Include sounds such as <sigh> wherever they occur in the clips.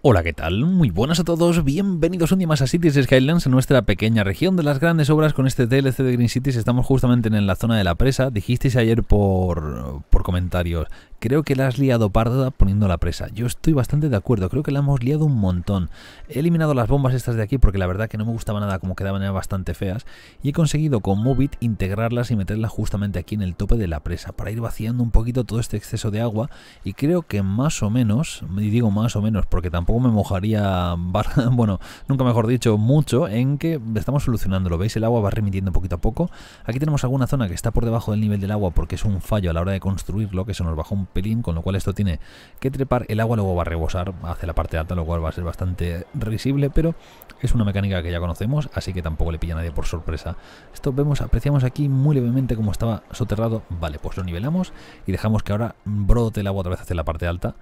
Hola, ¿qué tal? Muy buenas a todos, bienvenidos un día más a Cities Skylands, nuestra pequeña región de las grandes obras con este DLC de Green Cities. Estamos justamente en la zona de la presa, dijisteis ayer por, por comentarios Creo que la has liado parda poniendo la presa. Yo estoy bastante de acuerdo, creo que la hemos liado un montón. He eliminado las bombas estas de aquí porque la verdad que no me gustaba nada como quedaban ya bastante feas y he conseguido con Movit integrarlas y meterlas justamente aquí en el tope de la presa para ir vaciando un poquito todo este exceso de agua y creo que más o menos, y digo más o menos porque tampoco me mojaría, <laughs> bueno, nunca mejor dicho, mucho en que estamos solucionándolo. ¿Veis? El agua va remitiendo poquito a poco. Aquí tenemos alguna zona que está por debajo del nivel del agua porque es un fallo a la hora de construirlo que se nos bajó un pelín, con lo cual esto tiene que trepar. El agua luego va a rebosar hacia la parte alta, lo cual va a ser bastante risible, pero es una mecánica que ya conocemos, así que tampoco le pilla a nadie por sorpresa. Esto vemos, apreciamos aquí muy levemente como estaba soterrado. Vale, pues lo nivelamos y dejamos que ahora brote el agua otra vez hacia la parte alta.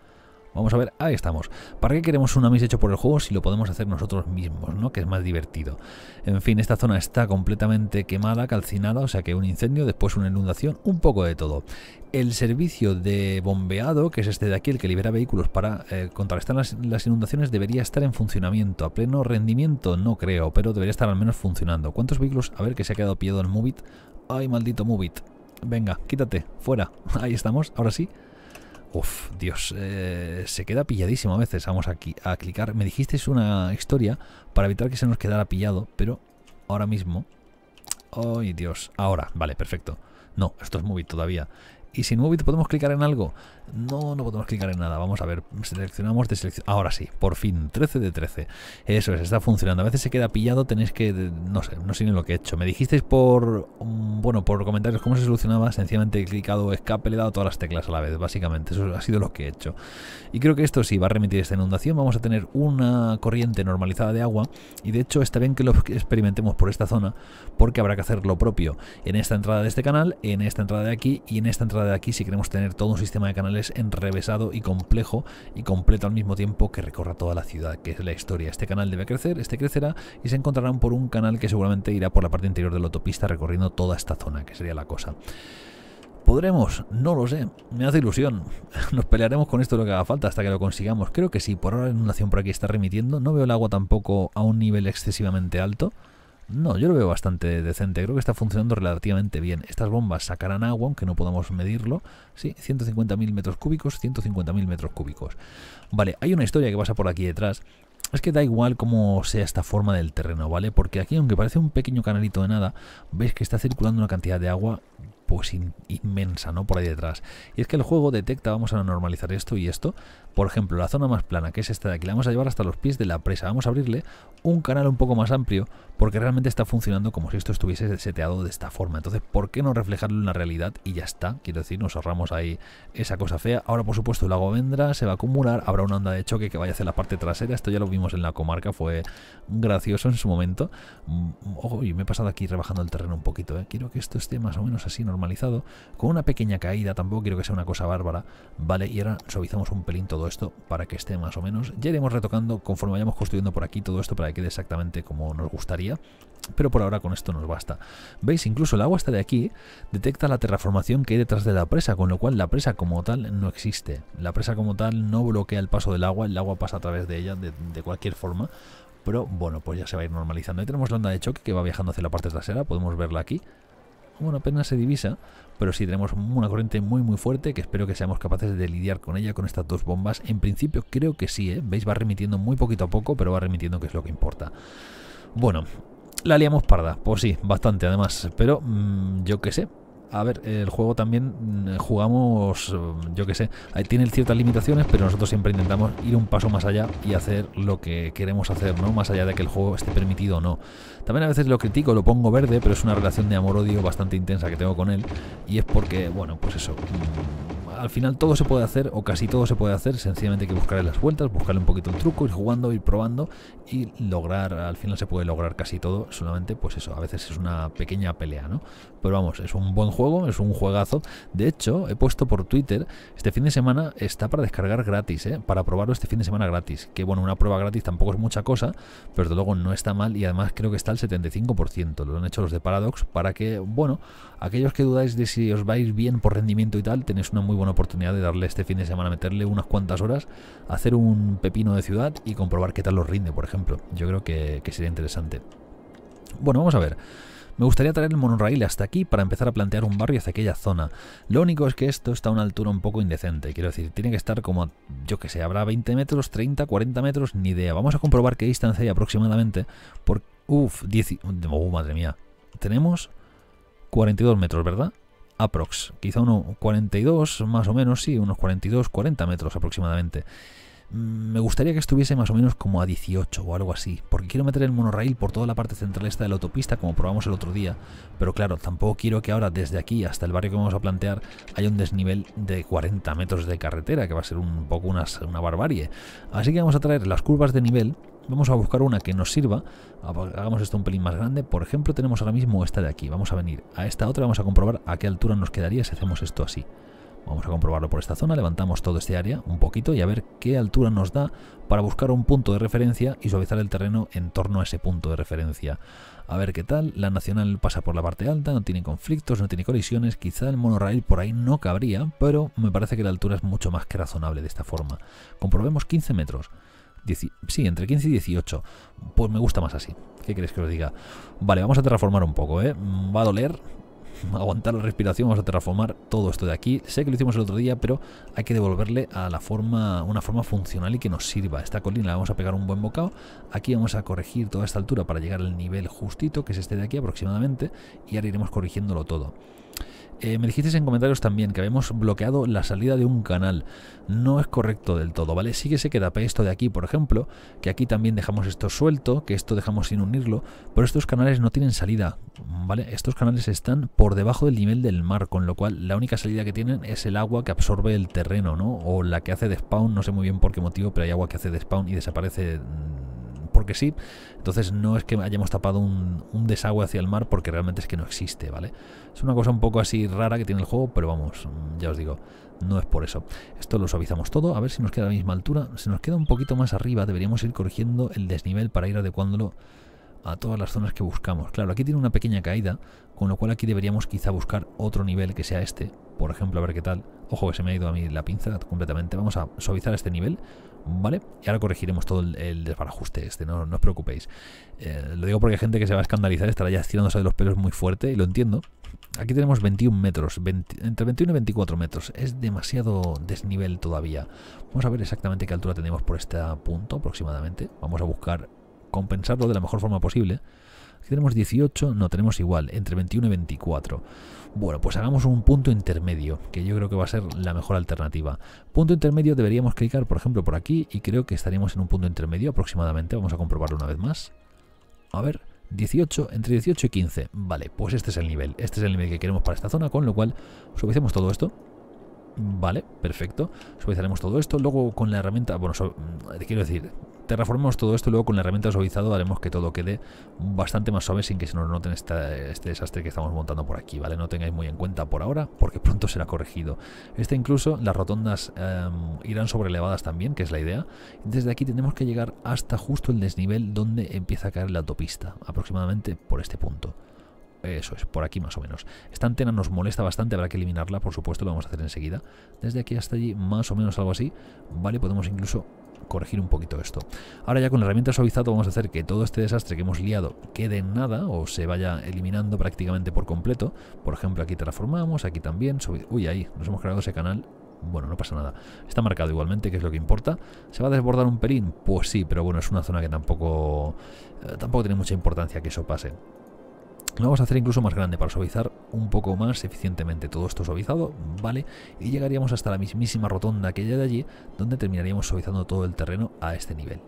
Vamos a ver, ahí estamos. ¿Para qué queremos un amis hecho por el juego si lo podemos hacer nosotros mismos, no? Que es más divertido. En fin, esta zona está completamente quemada, calcinada, o sea que un incendio, después una inundación, un poco de todo. El servicio de bombeado, que es este de aquí, el que libera vehículos para eh, contrarrestar las, inundaciones, debería estar en funcionamiento. A pleno rendimiento, no creo, pero debería estar al menos funcionando. ¿Cuántos vehículos? A ver, que se ha quedado pillado el Mubit. ¡Ay, maldito Mubit! Venga, quítate, fuera. <laughs> Ahí estamos, ahora sí. Uf, Dios, eh, se queda pilladísimo a veces. Vamos aquí a clicar. Me dijisteis una historia para evitar que se nos quedara pillado, pero ahora mismo... ¡Ay, Dios! Ahora, vale, perfecto. No, esto es móvil todavía. Y sin no podemos clicar en algo. No, no podemos clicar en nada. Vamos a ver, seleccionamos, deseleccionamos. Ahora sí, por fin, 13 de 13. Eso es, está funcionando. A veces se queda pillado, tenéis que, no sé, no sé ni lo que he hecho. Me dijisteis por, mm, bueno, por comentarios cómo se solucionaba. Sencillamente he clicado escape, le he dado todas las teclas a la vez, básicamente. Eso ha sido lo que he hecho. Y creo que esto sí va a remitir esta inundación. Vamos a tener una corriente normalizada de agua. Y de hecho está bien que lo experimentemos por esta zona, porque habrá que hacer lo propio en esta entrada de este canal, en esta entrada de aquí y en esta entrada de aquí si queremos tener todo un sistema de canales enrevesado y complejo y completo al mismo tiempo que recorra toda la ciudad, que es la historia. Este canal debe crecer, este crecerá y se encontrarán por un canal que seguramente irá por la parte interior de la autopista recorriendo toda esta zona, que sería la cosa. ¿Podremos? No lo sé. Me hace ilusión. <laughs> Nos pelearemos con esto lo que haga falta hasta que lo consigamos. Creo que sí. Por ahora la inundación por aquí está remitiendo. No veo el agua tampoco a un nivel excesivamente alto. No, yo lo veo bastante decente. Creo que está funcionando relativamente bien. Estas bombas sacarán agua, aunque no podamos medirlo. Sí, 150.000 metros cúbicos, 150.000 metros cúbicos. Vale, hay una historia que pasa por aquí detrás. Es que da igual cómo sea esta forma del terreno, ¿vale? Porque aquí, aunque parece un pequeño canalito de nada, veis que está circulando una cantidad de agua pues inmensa, ¿no? Por ahí detrás. Y es que el juego detecta, vamos a normalizar esto y esto. Por ejemplo, la zona más plana, que es esta de aquí, la vamos a llevar hasta los pies de la presa. Vamos a abrirle un canal un poco más amplio, porque realmente está funcionando como si esto estuviese seteado de esta forma. Entonces, ¿por qué no reflejarlo en la realidad? Y ya está. Quiero decir, nos ahorramos ahí esa cosa fea. Ahora, por supuesto, el lago vendrá, se va a acumular, habrá una onda de choque que vaya hacia la parte trasera. Esto ya lo vimos en la comarca, fue gracioso en su momento. Mm, ojo, y me he pasado aquí rebajando el terreno un poquito, ¿eh? Quiero que esto esté más o menos así, no normalizado, con una pequeña caída, tampoco quiero que sea una cosa bárbara, ¿vale? Y ahora suavizamos un pelín todo esto para que esté más o menos. Ya iremos retocando conforme vayamos construyendo por aquí todo esto para que quede exactamente como nos gustaría, pero por ahora con esto nos basta. ¿Veis? Incluso el agua está de aquí, detecta la terraformación que hay detrás de la presa, con lo cual la presa como tal no existe. La presa como tal no bloquea el paso del agua, el agua pasa a través de ella de, cualquier forma, pero bueno, pues ya se va a ir normalizando. Ahí tenemos la onda de choque que va viajando hacia la parte trasera, podemos verla aquí, bueno, apenas se divisa, pero sí tenemos una corriente muy muy fuerte que espero que seamos capaces de lidiar con ella, con estas dos bombas. En principio creo que sí, ¿eh? veis, va remitiendo muy poquito a poco, pero va remitiendo que es lo que importa. Bueno, la liamos parda, pues sí, bastante además, pero mm, yo qué sé, a ver, el juego también mm, jugamos, eh, yo que sé, tiene ciertas limitaciones, pero nosotros siempre intentamos ir un paso más allá y hacer lo que queremos hacer, ¿no? Más allá de que el juego esté permitido o no. También a veces lo critico, lo pongo verde, pero es una relación de amor-odio bastante intensa que tengo con él y es porque, bueno, pues eso... Mm, al final todo se puede hacer, o casi todo se puede hacer, sencillamente hay que buscarle las vueltas, buscarle un poquito el truco, ir jugando, ir probando y lograr, al final se puede lograr casi todo, solamente pues eso, a veces es una pequeña pelea, ¿no? Pero vamos, es un buen juego, es un juegazo. De hecho, he puesto por Twitter, este fin de semana está para descargar gratis, ¿eh? Para probarlo este fin de semana gratis, que bueno, una prueba gratis tampoco es mucha cosa, pero desde luego no está mal y además creo que está al 75%, lo han hecho los de Paradox para que, bueno, aquellos que dudáis de si os vais bien por rendimiento y tal, tenéis una muy buena oportunidad de darle este fin de semana, meterle unas cuantas horas, hacer un pepino de ciudad y comprobar qué tal lo rinde, por ejemplo. Yo creo que, sería interesante. Bueno, vamos a ver. Me gustaría traer el monorail hasta aquí para empezar a plantear un barrio hacia aquella zona. Lo único es que esto está a una altura un poco indecente. Quiero decir, tiene que estar como, yo que sé, habrá 20 metros, 30, 40 metros, ni idea. Vamos a comprobar qué distancia hay aproximadamente. Por, uff, 10... madre mía. Tenemos 42 metros, ¿verdad? aprox, quizá unos 42 más o menos, sí, unos 42, 40 metros aproximadamente. Mm, me gustaría que estuviese más o menos como a 18 o algo así, porque quiero meter el monorail por toda la parte central esta de la autopista, como probamos el otro día, pero claro, tampoco quiero que ahora desde aquí hasta el barrio que vamos a plantear haya un desnivel de 40 metros de carretera, que va a ser un poco una barbarie. Así que vamos a traer las curvas de nivel Vamos a buscar una que nos sirva. Hagamos esto un pelín más grande. Por ejemplo, tenemos ahora mismo esta de aquí. Vamos a venir a esta otra. Vamos a comprobar a qué altura nos quedaría si hacemos esto así. Vamos a comprobarlo por esta zona, levantamos todo este área un poquito y a ver qué altura nos da para buscar un punto de referencia y suavizar el terreno en torno a ese punto de referencia. A ver qué tal, la nacional pasa por la parte alta, no tiene conflictos, no tiene colisiones, quizá el monorail por ahí no cabría, pero me parece que la altura es mucho más que razonable de esta forma. Comprobemos 15 metros sí, entre 15 y 18. Pues me gusta más así. ¿Qué queréis que os diga? Vale, vamos a transformar un poco, ¿eh? Mm, va a doler, <laughs> aguantar la respiración, vamos a transformar todo esto de aquí. Sé que lo hicimos el otro día, pero hay que devolverle a la forma, una forma funcional y que nos sirva. Esta colina la vamos a pegar un buen bocado. Aquí vamos a corregir toda esta altura para llegar al nivel justito, que es este de aquí aproximadamente, y ahora iremos corrigiéndolo todo. Eh, me dijisteis en comentarios también que habíamos bloqueado la salida de un canal. No es correcto del todo, ¿vale? Sí que se queda esto de aquí, por ejemplo, que aquí también dejamos esto suelto, que esto dejamos sin unirlo, pero estos canales no tienen salida, ¿vale? Estos canales están por debajo del nivel del mar, con lo cual la única salida que tienen es el agua que absorbe el terreno, ¿no? O la que hace de spawn, no sé muy bien por qué motivo, pero hay agua que hace de spawn y desaparece mm, que sí. Entonces no es que hayamos tapado un, un, desagüe hacia el mar porque realmente es que no existe, ¿vale? Es una cosa un poco así rara que tiene el juego, pero vamos, mm, ya os digo, no es por eso. Esto lo suavizamos todo, a ver si nos queda a la misma altura. Si nos queda un poquito más arriba, deberíamos ir corrigiendo el desnivel para ir adecuándolo a todas las zonas que buscamos. Claro, aquí tiene una pequeña caída, con lo cual aquí deberíamos quizá buscar otro nivel que sea este, por ejemplo, a ver qué tal. Ojo que se me ha ido a mí la pinza completamente. Vamos a suavizar este nivel ¿vale? Y ahora corregiremos todo el, desbarajuste este, no, os preocupéis. Eh, lo digo porque hay gente que se va a escandalizar, estará ya estirándose de los pelos muy fuerte, y lo entiendo. Aquí tenemos 21 metros, entre 21 y 24 metros, es demasiado desnivel todavía. Vamos a ver exactamente qué altura tenemos por este punto aproximadamente. Vamos a buscar compensarlo de la mejor forma posible. Aquí tenemos 18, no, tenemos igual, entre 21 y 24. Bueno, pues hagamos un punto intermedio, que yo creo que va a ser la mejor alternativa. Punto intermedio deberíamos clicar, por ejemplo, por aquí, y creo que estaríamos en un punto intermedio aproximadamente. Vamos a comprobarlo una vez más. A ver, 18, entre 18 y 15. Vale, pues este es el nivel. Este es el nivel que queremos para esta zona, con lo cual hacemos todo esto. Vale, perfecto. Suavizaremos todo esto. Luego con la herramienta, bueno, mm, quiero decir, terraformemos todo esto y luego con la herramienta suavizado haremos que todo quede bastante más suave sin que se nos noten este, desastre que estamos montando por aquí, ¿vale? No tengáis muy en cuenta por ahora porque <laughs> pronto será corregido. Este incluso, las rotondas em, irán sobrelevadas también, que es la idea. Desde aquí tenemos que llegar hasta justo el desnivel donde empieza a caer la autopista, aproximadamente por este punto. Eso es, por aquí más o menos. Esta antena nos molesta bastante, habrá que eliminarla, por supuesto, lo vamos a hacer enseguida. Desde aquí hasta allí, más o menos algo así. Vale, podemos incluso corregir un poquito esto. Ahora ya con la herramienta suavizado vamos a hacer que todo este desastre que hemos liado quede en nada o se vaya eliminando prácticamente por completo. Por ejemplo, aquí transformamos, aquí también. Uy, ahí, nos hemos creado ese canal bueno, no pasa nada. Está marcado igualmente, que es lo que importa. ¿Se va a desbordar un pelín? Pues sí, pero bueno, es una zona que tampoco, eh, tampoco tiene mucha importancia que eso pase. Lo vamos a hacer incluso más grande para suavizar un poco más eficientemente todo esto suavizado, ¿vale? Y llegaríamos hasta la mismísima rotonda aquella de allí, donde terminaríamos suavizando todo el terreno a este nivel.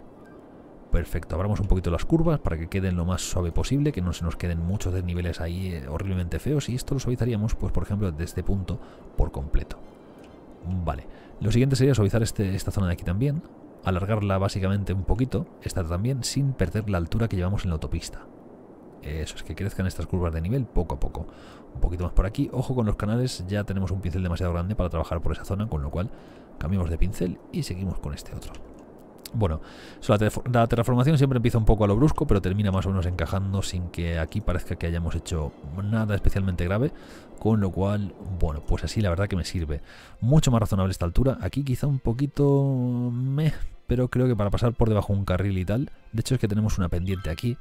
Perfecto, abramos un poquito las curvas para que queden lo más suave posible, que no se nos queden muchos desniveles ahí eh, horriblemente feos y esto lo suavizaríamos, pues por ejemplo, desde este punto por completo. Vale, lo siguiente sería suavizar este, esta zona de aquí también, alargarla básicamente un poquito, esta también, sin perder la altura que llevamos en la autopista. Eso es que crezcan estas curvas de nivel poco a poco. Un poquito más por aquí. Ojo con los canales, ya tenemos un pincel demasiado grande para trabajar por esa zona, con lo cual cambiamos de pincel y seguimos con este otro. Bueno, la, transformación terraformación siempre empieza un poco a lo brusco, pero termina más o menos encajando sin que aquí parezca que hayamos hecho nada especialmente grave, con lo cual, bueno, pues así la verdad que me sirve. Mucho más razonable esta altura, aquí quizá un poquito meh, pero creo que para pasar por debajo un carril y tal, de hecho es que tenemos una pendiente aquí,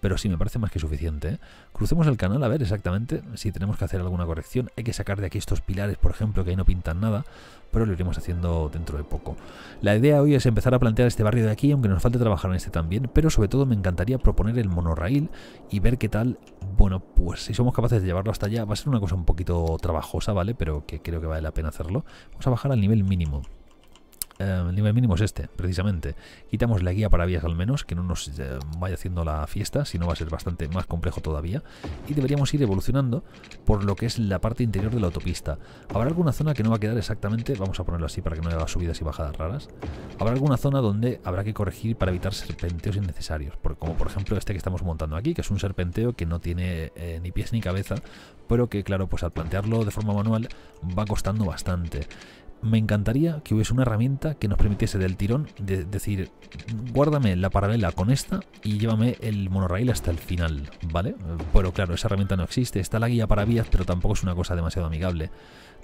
pero sí me parece más que suficiente. Crucemos el canal a ver exactamente si tenemos que hacer alguna corrección. Hay que sacar de aquí estos pilares, por ejemplo, que ahí no pintan nada, pero lo iremos haciendo dentro de poco. La idea hoy es empezar a plantear este barrio de aquí, aunque nos falte trabajar en este también, pero sobre todo me encantaría proponer el monorraíl y ver qué tal, bueno, pues si somos capaces de llevarlo hasta allá, va a ser una cosa un poquito trabajosa, ¿vale? Pero que creo que vale la pena hacerlo. Vamos a bajar al nivel mínimo. Eh, el nivel mínimo es este, precisamente. Quitamos la guía para vías al menos, que no nos eh, vaya haciendo la fiesta, si no va a ser bastante más complejo todavía. Y deberíamos ir evolucionando por lo que es la parte interior de la autopista. Habrá alguna zona que no va a quedar exactamente, vamos a ponerlo así para que no haya subidas y bajadas raras. Habrá alguna zona donde habrá que corregir para evitar serpenteos innecesarios, como por ejemplo este que estamos montando aquí, que es un serpenteo que no tiene eh, ni pies ni cabeza, pero que claro, pues al plantearlo de forma manual va costando bastante me encantaría que hubiese una herramienta que nos permitiese del tirón de decir, guárdame la paralela con esta y llévame el monorail hasta el final, ¿vale? Pero claro, esa herramienta no existe, está la guía para vías, pero tampoco es una cosa demasiado amigable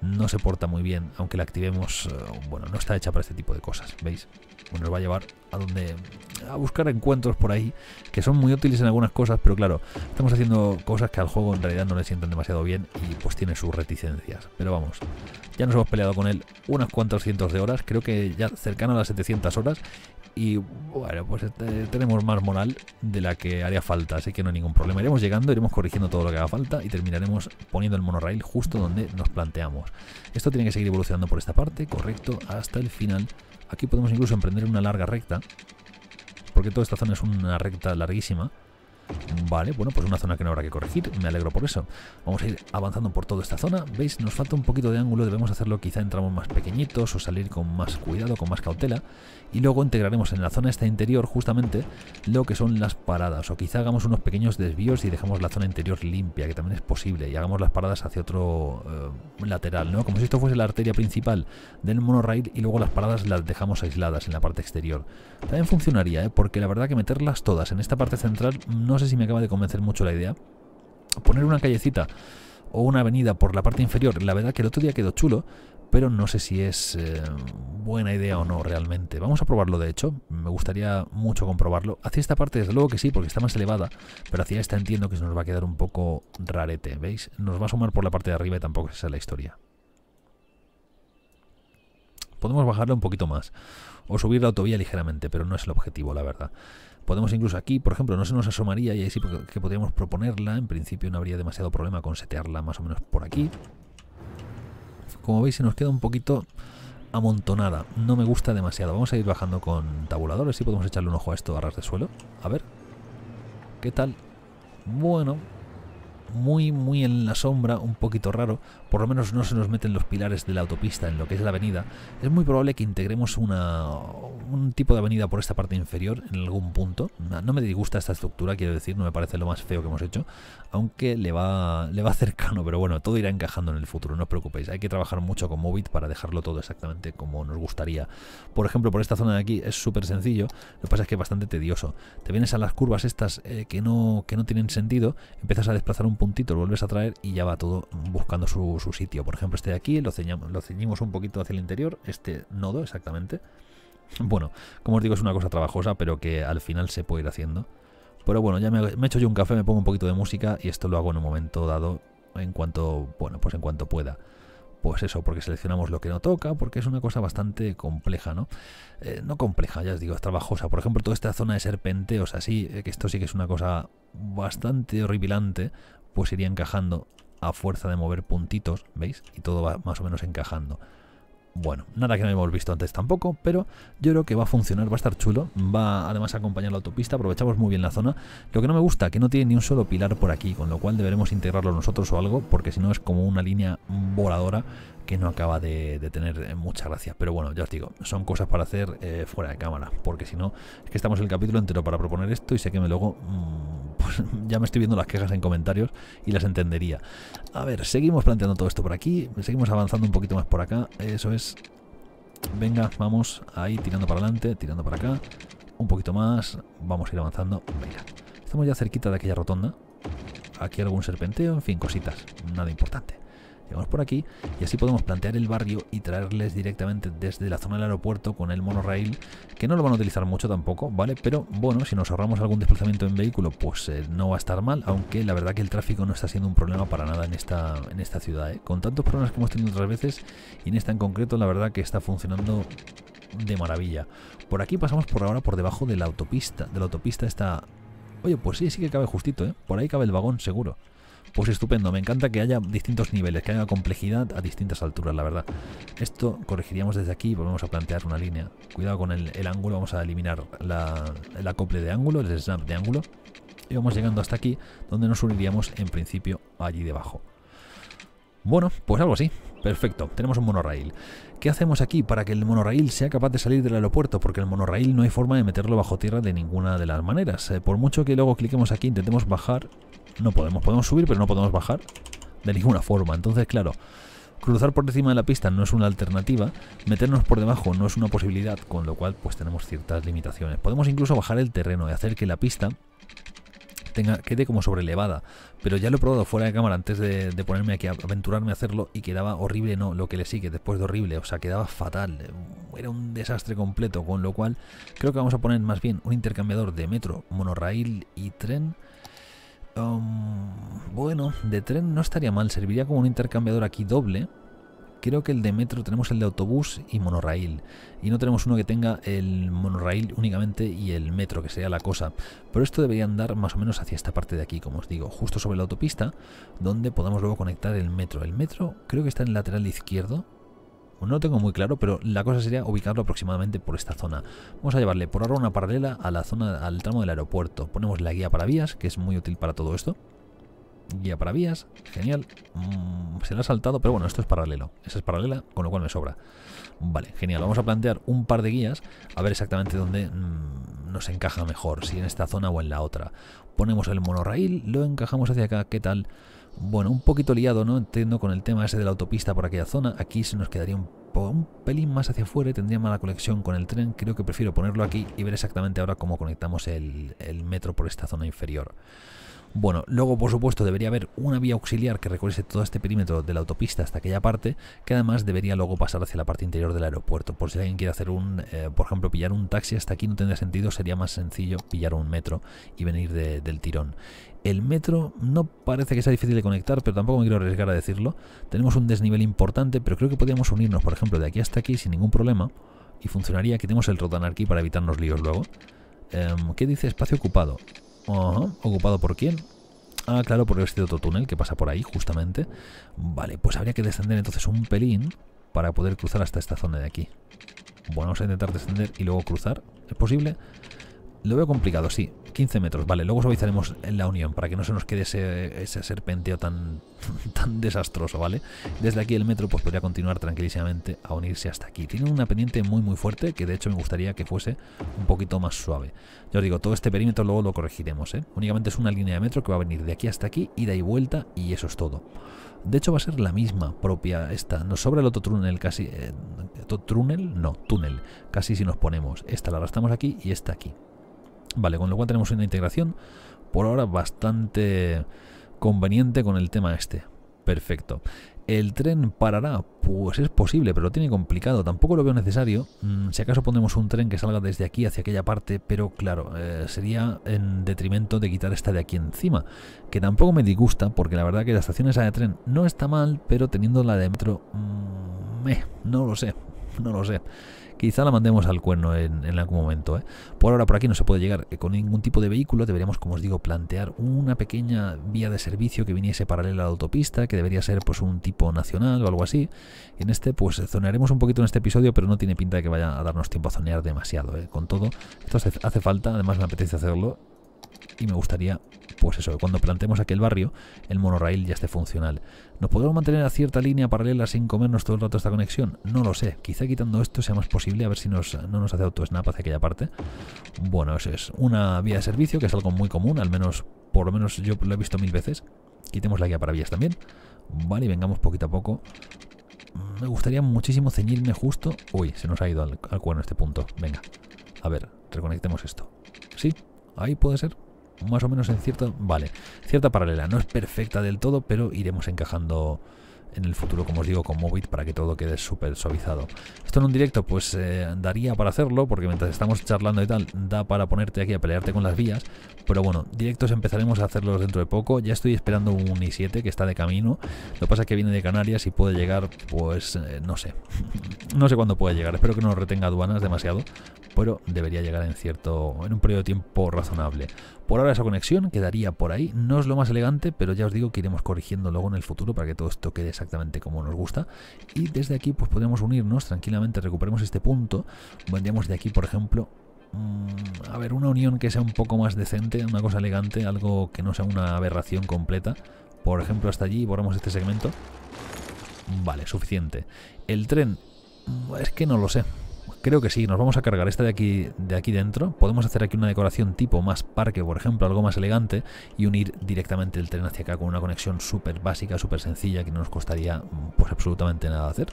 no se porta muy bien, aunque la activemos, eh, bueno, no está hecha para este tipo de cosas, ¿veis? Bueno, nos va a llevar a donde a buscar encuentros por ahí que son muy útiles en algunas cosas, pero claro, estamos haciendo cosas que al juego en realidad no le sientan demasiado bien y pues tiene sus reticencias. Pero vamos, ya nos hemos peleado con él unas cuantas cientos de horas, creo que ya cercano a las 700 horas y bueno, pues eh, tenemos más moral de la que haría falta, así que no hay ningún problema. Iremos llegando, iremos corrigiendo todo lo que haga falta y terminaremos poniendo el monorail justo donde nos planteamos. Esto tiene que seguir evolucionando por esta parte, correcto, hasta el final. Aquí podemos incluso emprender una larga recta, porque toda esta zona es una recta larguísima. Vale, bueno, pues una zona que no habrá que corregir, me alegro por eso. Vamos a ir avanzando por toda esta zona. ¿Veis? Nos falta un poquito de ángulo, debemos hacerlo quizá entramos más pequeñitos o salir con más cuidado, con más cautela. Y luego integraremos en la zona esta interior justamente lo que son las paradas. O quizá hagamos unos pequeños desvíos y dejamos la zona interior limpia, que también es posible. Y hagamos las paradas hacia otro eh, lateral, ¿no? Como si esto fuese la arteria principal del monorail y luego las paradas las dejamos aisladas en la parte exterior. También funcionaría, ¿eh? Porque la verdad que meterlas todas en esta parte central no no sé si me acaba de convencer mucho la idea. Poner una callecita o una avenida por la parte inferior, la verdad que el otro día quedó chulo, pero no sé si es eh, buena idea o no realmente. Vamos a probarlo de hecho, me gustaría mucho comprobarlo. Hacia esta parte desde luego que sí, porque está más elevada, pero hacia esta entiendo que se nos va a quedar un poco rarete, ¿veis? Nos va a sumar por la parte de arriba y tampoco esa es la historia. Podemos bajarla un poquito más o subir la autovía ligeramente, pero no es el objetivo, la verdad. Podemos incluso aquí, por ejemplo, no se nos asomaría y ahí sí que podríamos proponerla. En principio no habría demasiado problema con setearla más o menos por aquí. Como veis se nos queda un poquito amontonada. No me gusta demasiado. Vamos a ir bajando con tabuladores. y podemos echarle un ojo a esto a ras de suelo. A ver. ¿Qué tal? Bueno, muy, muy en la sombra, un poquito raro por lo menos no se nos meten los pilares de la autopista en lo que es la avenida, es muy probable que integremos un tipo de avenida por esta parte inferior en algún punto. No me disgusta esta estructura, quiero decir, no me parece lo más feo que hemos hecho, aunque le va, le va <laughs> cercano, pero bueno, todo irá encajando en el futuro, no os preocupéis. Hay que trabajar mucho con Movit para dejarlo todo exactamente como nos gustaría. Por ejemplo, por esta zona de aquí es súper sencillo, lo que pasa es que es bastante tedioso. Te vienes a las curvas estas eh, que, no, que no tienen sentido, empiezas a desplazar un puntito, lo vuelves a traer y ya va todo buscando su, su sitio. Por ejemplo, este de aquí lo ceñimos un poquito hacia el interior, este nodo exactamente. <laughs> Bueno, como os digo, es una cosa trabajosa, pero que al final se puede ir haciendo. Pero bueno, ya me, he hecho yo un café, me pongo un poquito de música y esto lo hago en un momento dado, en cuanto, bueno, pues en cuanto pueda. Pues eso, porque seleccionamos lo que no toca, porque es una cosa bastante compleja, ¿no? Eh, no compleja, ya os digo, es trabajosa. Por ejemplo, toda esta zona de serpenteos así, eh, que esto sí que es una cosa bastante horripilante, pues iría encajando a fuerza de mover puntitos, ¿veis? Y todo va más o menos encajando. Bueno, nada que no hayamos visto antes tampoco, pero yo creo que va a funcionar, va a estar chulo, va además a acompañar la autopista, aprovechamos muy bien la zona. Lo que no me gusta, que no tiene ni un solo pilar por aquí, con lo cual deberemos integrarlo nosotros o algo, porque si no es como una línea voladora que no acaba de, tener eh, mucha gracia. Pero bueno, ya os digo, son cosas para hacer eh, fuera de cámara, porque si no, es que estamos en el capítulo entero para proponer esto y sé que me luego, mm, <laughs> pues ya me estoy viendo las quejas en comentarios y las entendería. A ver, seguimos planteando todo esto por aquí. Seguimos avanzando un poquito más por acá. Eso es. Venga, vamos ahí tirando para adelante, tirando para acá. Un poquito más. Vamos a ir avanzando. Venga. Estamos ya cerquita de aquella rotonda. Aquí algún serpenteo, en fin, cositas. Nada importante. Llegamos por aquí y así podemos plantear el barrio y traerles directamente desde la zona del aeropuerto con el monorail, que no lo van a utilizar mucho tampoco, ¿vale? Pero bueno, si nos ahorramos algún desplazamiento en vehículo, pues eh, no va a estar mal, aunque la verdad que el tráfico no está siendo un problema para nada en esta, en esta ciudad, ¿eh? Con tantos problemas que hemos tenido otras veces y en esta en concreto, la verdad que está funcionando de maravilla. Por aquí pasamos por ahora por debajo de la autopista, de la autopista está... Oye, pues sí, sí que cabe justito, ¿eh? Por ahí cabe el vagón, seguro. Pues estupendo, me encanta que haya distintos niveles, que haya complejidad a distintas alturas, la verdad. Esto corregiríamos desde aquí y volvemos a plantear una línea. Cuidado con el, ángulo, vamos a eliminar la, el acople de ángulo, el snap de ángulo. Y vamos llegando hasta aquí, donde nos uniríamos en principio allí debajo. Bueno, pues algo así. Perfecto, tenemos un monorail. ¿Qué hacemos aquí para que el monorail sea capaz de salir del aeropuerto? Porque el monorail no hay forma de meterlo bajo tierra de ninguna de las maneras. Eh, por mucho que luego cliquemos aquí, intentemos bajar, no podemos. Podemos subir, pero no podemos bajar de ninguna forma. Entonces, claro, cruzar por encima de la pista no es una alternativa, meternos por debajo no es una posibilidad, con lo cual pues tenemos ciertas limitaciones. Podemos incluso bajar el terreno y hacer que la pista quede como sobrelevada. Pero ya lo he probado fuera de cámara antes de, ponerme aquí a aventurarme a hacerlo y quedaba horrible, no, lo que le sigue después de horrible, o sea, quedaba fatal. Era un desastre completo, con lo cual creo que vamos a poner más bien un intercambiador de metro, monorail y tren. Um, bueno, de tren no estaría mal, serviría como un intercambiador aquí doble, creo que el de metro tenemos el de autobús y monorail Y no tenemos uno que tenga el monorail únicamente y el metro, que sería la cosa. Pero esto debería andar más o menos hacia esta parte de aquí, como os digo, justo sobre la autopista, donde podamos luego conectar el metro. El metro creo que está en el lateral izquierdo, no lo tengo muy claro, pero la cosa sería ubicarlo aproximadamente por esta zona. Vamos a llevarle por ahora una paralela a la zona, al tramo del aeropuerto. Ponemos la guía para vías, que es muy útil para todo esto. Guía para vías, genial. Mm, se la ha saltado, pero bueno, esto es paralelo. Esa es paralela, con lo cual me sobra. Vale, genial. Vamos a plantear un par de guías, a ver exactamente dónde mm, nos encaja mejor, si en esta zona o en la otra. Ponemos el monorail, lo encajamos hacia acá, ¿qué tal? Bueno, un poquito liado, ¿no? Entiendo con el tema ese de la autopista por aquella zona. Aquí se nos quedaría un, pelín más hacia afuera tendría mala conexión con el tren. Creo que prefiero ponerlo aquí y ver exactamente ahora cómo conectamos el metro por esta zona inferior. Bueno, luego por supuesto debería haber una vía auxiliar que recorriese todo este perímetro de la autopista hasta aquella parte, que además debería luego pasar hacia la parte interior del aeropuerto. Por si alguien quiere hacer un, eh, por ejemplo, pillar un taxi hasta aquí no tendría sentido, sería más sencillo pillar un metro y venir del tirón. El metro no parece que sea difícil de conectar, pero tampoco me quiero arriesgar a decirlo. Tenemos un desnivel importante, pero creo que podríamos unirnos, por ejemplo, de aquí hasta aquí sin ningún problema. Y funcionaría que tenemos el aquí para evitarnos líos luego. Em, ¿Qué dice espacio ocupado? Ajá, ¿Ocupado por quién? Ah, claro, por este otro túnel que pasa por ahí, justamente. Vale, pues habría que descender entonces un pelín para poder cruzar hasta esta zona de aquí. Bueno, vamos a intentar descender y luego cruzar. ¿Es posible? Lo veo complicado, sí. 15 metros, vale. Luego suavizaremos la unión para que no se nos quede ese, serpenteo tan, <laughs> tan desastroso, ¿vale? Desde aquí el metro pues podría continuar tranquilísimamente a unirse hasta aquí. Tiene una pendiente muy muy fuerte que de hecho me gustaría que fuese un poquito más suave. Yo os digo, todo este perímetro luego lo corregiremos, ¿eh? Únicamente es una línea de metro que va a venir de aquí hasta aquí, ida y vuelta y eso es todo. De hecho va a ser la misma propia esta. Nos sobra el otro túnel casi... Eh, ¿Túnel? No, túnel. Casi si nos ponemos. Esta la arrastramos aquí y esta aquí. Vale, con lo cual tenemos una integración por ahora bastante conveniente con el tema este. Perfecto. ¿El tren parará? Pues es posible, pero lo tiene complicado. Tampoco lo veo necesario. Mm, si acaso ponemos un tren que salga desde aquí hacia aquella parte, pero claro, eh, sería en detrimento de quitar esta de aquí encima. Que tampoco me disgusta, porque la verdad que la estación esa de tren no está mal, pero teniendo la de metro... Mm, eh, no lo sé, no lo sé quizá la mandemos al cuerno en, algún momento. ¿eh? Por ahora por aquí no se puede llegar eh, con ningún tipo de vehículo, deberíamos, como os digo, plantear una pequeña vía de servicio que viniese paralela a la autopista, que debería ser pues un tipo nacional o algo así. En este pues zonearemos un poquito en este episodio, pero no tiene pinta de que vaya a darnos tiempo a zonear demasiado. ¿eh? Con todo, esto hace falta, además me apetece hacerlo y me gustaría, pues eso, cuando plantemos aquel barrio, el monorail ya esté funcional. ¿Nos podemos mantener a cierta línea paralela sin comernos todo el rato esta conexión? No lo sé, quizá quitando esto sea más posible, a ver si nos, no nos hace auto-snap hacia aquella parte. Bueno, eso es una vía de servicio, que es algo muy común, al menos, por lo menos yo lo he visto mil veces. Quitemos la guía para vías también. Vale, y vengamos poquito a poco me gustaría muchísimo ceñirme justo... Uy, se nos ha ido al cuerno este punto. Venga, a ver, reconectemos esto. ¿Sí? ¿Ahí puede ser? más o menos en cierta, vale, cierta paralela. No es perfecta del todo, pero iremos encajando en el futuro, como os digo, con Mobit para que todo quede súper suavizado. Esto en un directo pues eh, daría para hacerlo, porque mientras estamos charlando y tal, da para ponerte aquí a pelearte con las vías, pero bueno, directos empezaremos a hacerlos dentro de poco. Ya estoy esperando un i7 que está de camino, lo que pasa es que viene de Canarias y puede llegar, pues eh, no sé, <laughs> no sé cuándo puede llegar, espero que no retenga aduanas demasiado, pero debería llegar en cierto, en un periodo de tiempo razonable. Por ahora esa conexión quedaría por ahí. No es lo más elegante, pero ya os digo que iremos corrigiendo luego en el futuro para que todo esto quede exactamente como nos gusta. Y desde aquí pues podemos unirnos tranquilamente, recuperemos este punto. Vendríamos de aquí, por ejemplo, mm, a ver, una unión que sea un poco más decente, una cosa elegante, algo que no sea una aberración completa. Por ejemplo, hasta allí borramos este segmento. Vale, suficiente. El tren, mm, es que no lo sé. Creo que sí, nos vamos a cargar esta de aquí, de aquí dentro. Podemos hacer aquí una decoración tipo más parque, por ejemplo, algo más elegante, y unir directamente el tren hacia acá con una conexión súper básica, súper sencilla, que no nos costaría pues absolutamente nada hacer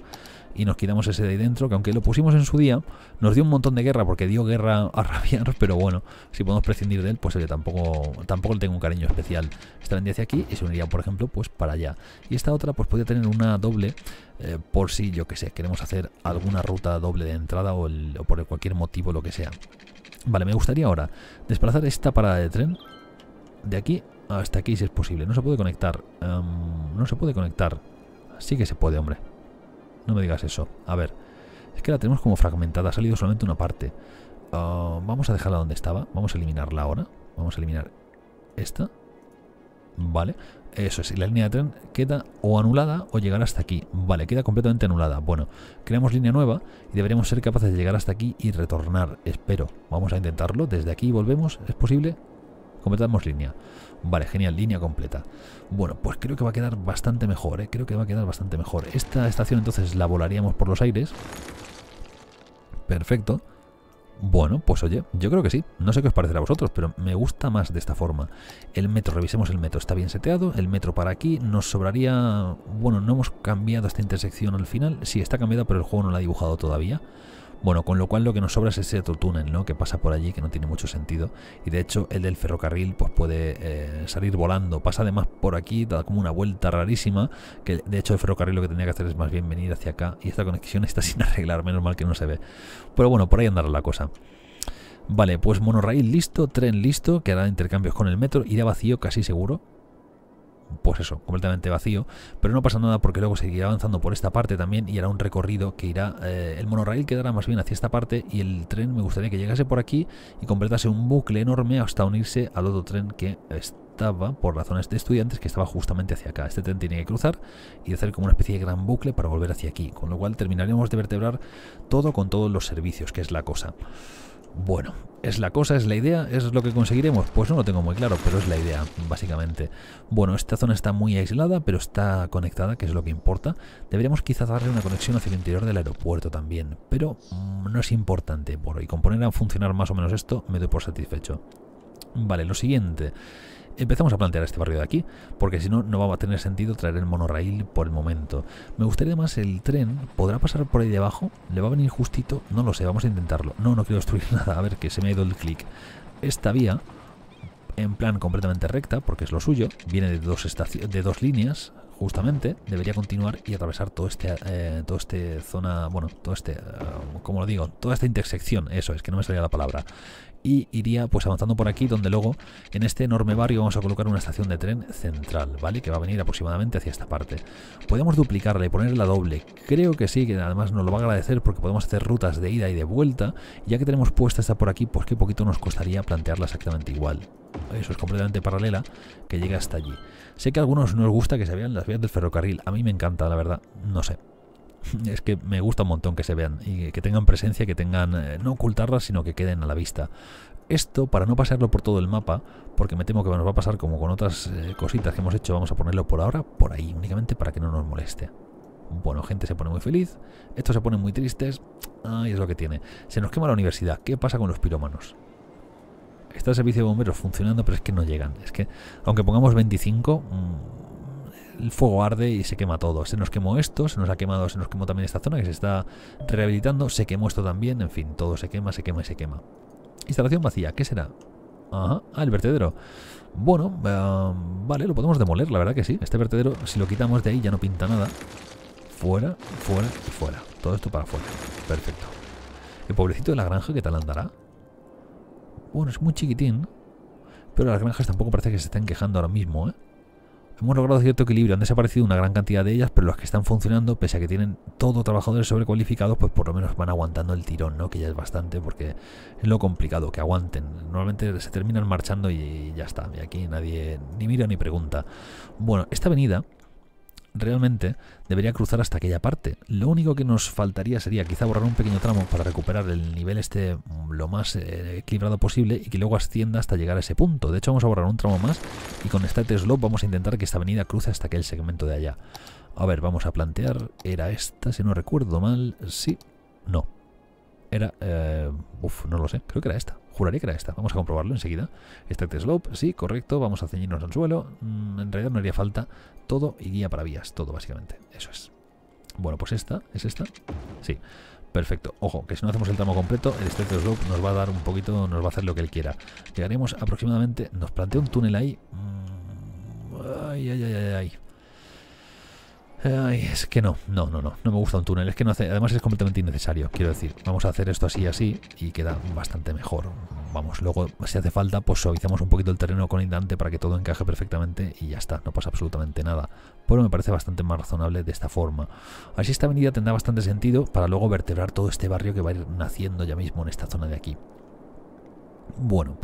y nos quitamos ese de ahí dentro, que aunque lo pusimos en su día, nos dio un montón de guerra, porque dio guerra a <laughs> rabiar, pero bueno, si podemos prescindir de él, pues tampoco, tampoco le tengo un cariño especial. Esta en hacia aquí y se uniría, por ejemplo, pues para allá. Y esta otra, pues podría tener una doble, eh, por si, yo que sé, queremos hacer alguna ruta doble de entrada o, por cualquier motivo, lo que sea. Vale, me gustaría ahora desplazar esta parada de tren de aquí hasta aquí si es posible. No se puede conectar. Em, no se puede conectar. Sí que se puede, hombre. No me digas eso. A ver, es que la tenemos como fragmentada, ha salido solamente una parte. Ah, vamos a dejarla donde estaba, vamos a eliminarla ahora. Vamos a eliminar esta. Vale, eso es, y la línea de tren queda o anulada o llegar hasta aquí. Vale, queda completamente anulada. Bueno, creamos línea nueva y deberíamos ser capaces de llegar hasta aquí y retornar, espero. Vamos a intentarlo, desde aquí volvemos, ¿es posible? Completamos línea. Vale, genial, línea completa. Bueno, pues creo que va a quedar bastante mejor, ¿eh? Creo que va a quedar bastante mejor. Esta estación entonces la volaríamos por los aires. Perfecto. Bueno, pues oye, yo creo que sí. No sé qué os parecerá a vosotros, pero me gusta más de esta forma. El metro, revisemos el metro. Está bien seteado, el metro para aquí. Nos sobraría... Bueno, no hemos cambiado esta intersección al final. Sí, está cambiada, pero el juego no la ha dibujado todavía. Bueno, con lo cual lo que nos sobra es ese otro túnel, ¿no? Que pasa por allí, que no tiene mucho sentido. Y de hecho, el del ferrocarril, pues puede eh, salir volando. Pasa además por aquí, da como una vuelta rarísima. Que de hecho, el ferrocarril lo que tenía que hacer es más bien venir hacia acá. Y esta conexión está <laughs> sin arreglar, menos mal que no se ve. Pero bueno, por ahí andará la cosa. Vale, pues monorail listo, tren listo, que hará intercambios con el metro, irá vacío casi seguro, pues eso, completamente vacío, pero no pasa nada porque luego seguirá avanzando por esta parte también y hará un recorrido que irá, eh, el monorail quedará más bien hacia esta parte y el tren me gustaría que llegase por aquí y completase un bucle enorme hasta unirse al otro tren que estaba por razones de estudiantes que estaba justamente hacia acá. Este tren tiene que cruzar y hacer como una especie de gran bucle para volver hacia aquí, con lo cual terminaríamos de vertebrar todo con todos los servicios, que es la cosa. Bueno, ¿es la cosa, es la idea, es lo que conseguiremos? Pues no lo tengo muy claro, pero es la idea, básicamente. Bueno, esta zona está muy aislada, pero está conectada, que es lo que importa. Deberíamos quizás darle una conexión hacia el interior del aeropuerto también, pero mm, no es importante por hoy. Con poner a funcionar más o menos esto, me doy por satisfecho. Vale, lo siguiente Empezamos a plantear este barrio de aquí, porque si no, no va a tener sentido traer el monorraíl por el momento. Me gustaría más el tren, ¿podrá pasar por ahí debajo? ¿Le va a venir justito? No lo sé, vamos a intentarlo. No, no quiero destruir <laughs> nada, a ver que se me ha ido el clic. Esta vía, en plan completamente recta, porque es lo suyo, viene de dos, de dos líneas, justamente, debería continuar y atravesar todo este, eh, todo este zona, bueno, todo este, eh, ¿cómo lo digo, toda esta intersección, eso es, que no me salía la palabra y iría pues avanzando por aquí donde luego en este enorme barrio vamos a colocar una estación de tren central, ¿vale? Que va a venir aproximadamente hacia esta parte. Podemos duplicarla y ponerla doble, creo que sí, que además nos lo va a agradecer porque podemos hacer rutas de ida y de vuelta, ya que tenemos puesta esta por aquí, pues qué poquito nos costaría plantearla exactamente igual. Eso es completamente paralela, que llega hasta allí. Sé que a algunos no les gusta que se vean las vías del ferrocarril, a mí me encanta, la verdad, no sé, es que me gusta un montón que se vean y que tengan presencia, que tengan, eh, no ocultarlas, sino que queden a la vista. Esto, para no pasarlo por todo el mapa, porque me temo que nos va a pasar como con otras eh, cositas que hemos hecho, vamos a ponerlo por ahora, por ahí, únicamente para que no nos moleste. Bueno, gente se pone muy feliz, estos se ponen muy tristes, ahí es lo que tiene. Se nos quema la universidad, ¿qué pasa con los piromanos? Está el servicio de bomberos funcionando, pero es que no llegan. Es que, aunque pongamos 25, el fuego arde y se quema todo. Se nos quemó esto, se nos ha quemado, se nos quemó también esta zona que se está rehabilitando, se quemó esto también, en fin, todo se quema, se quema y se quema. Instalación vacía, ¿qué será? Ajá, ah, el vertedero. Bueno, em, vale, lo podemos demoler, la verdad que sí. Este vertedero, si lo quitamos de ahí, ya no pinta nada. Fuera, fuera y fuera. Todo esto para afuera, Perfecto. El pobrecito de la granja, ¿qué tal andará? Bueno, es muy chiquitín. Pero las granjas tampoco parece que se estén quejando ahora mismo, ¿eh? Hemos logrado cierto equilibrio, han desaparecido una gran cantidad de ellas, pero las que están funcionando, pese a que tienen todo trabajadores sobrecualificados, pues por lo menos van aguantando el tirón, ¿no? Que ya es bastante, porque es lo complicado, que aguanten. Normalmente se terminan marchando y ya está, y aquí nadie ni mira ni pregunta. Bueno, esta avenida realmente debería cruzar hasta aquella parte. Lo único que nos faltaría sería quizá borrar un pequeño tramo para recuperar el nivel este mm, lo más eh, equilibrado posible y que luego ascienda hasta llegar a ese punto. De hecho vamos a borrar un tramo más y con este slope vamos a intentar que esta avenida cruce hasta aquel segmento de allá. A ver, vamos a plantear... ¿Era esta, si no recuerdo mal? Sí. No. Era... Eh, uf, no lo sé. Creo que era esta. Juraría que era esta. Vamos a comprobarlo enseguida. Este slope, sí, correcto. Vamos a ceñirnos al suelo. Mm, en realidad no haría falta todo y guía para vías, todo básicamente. Eso es. Bueno, pues esta, ¿es esta? Sí. Perfecto. Ojo, que si no hacemos el tramo completo, el Straight Loop nos va a dar un poquito, nos va a hacer lo que él quiera. Llegaremos aproximadamente, nos plantea un túnel ahí. Ay, ay, ay, ay, ay. Ay, es que no, no, no, no, no me gusta un túnel, es que no hace, además es completamente innecesario, quiero decir, vamos a hacer esto así y así y queda bastante mejor, vamos, luego si hace falta pues suavizamos un poquito el terreno con indante para que todo encaje perfectamente y ya está, no pasa absolutamente nada, pero me parece bastante más razonable de esta forma, así esta avenida tendrá bastante sentido para luego vertebrar todo este barrio que va a ir naciendo ya mismo en esta zona de aquí. Bueno,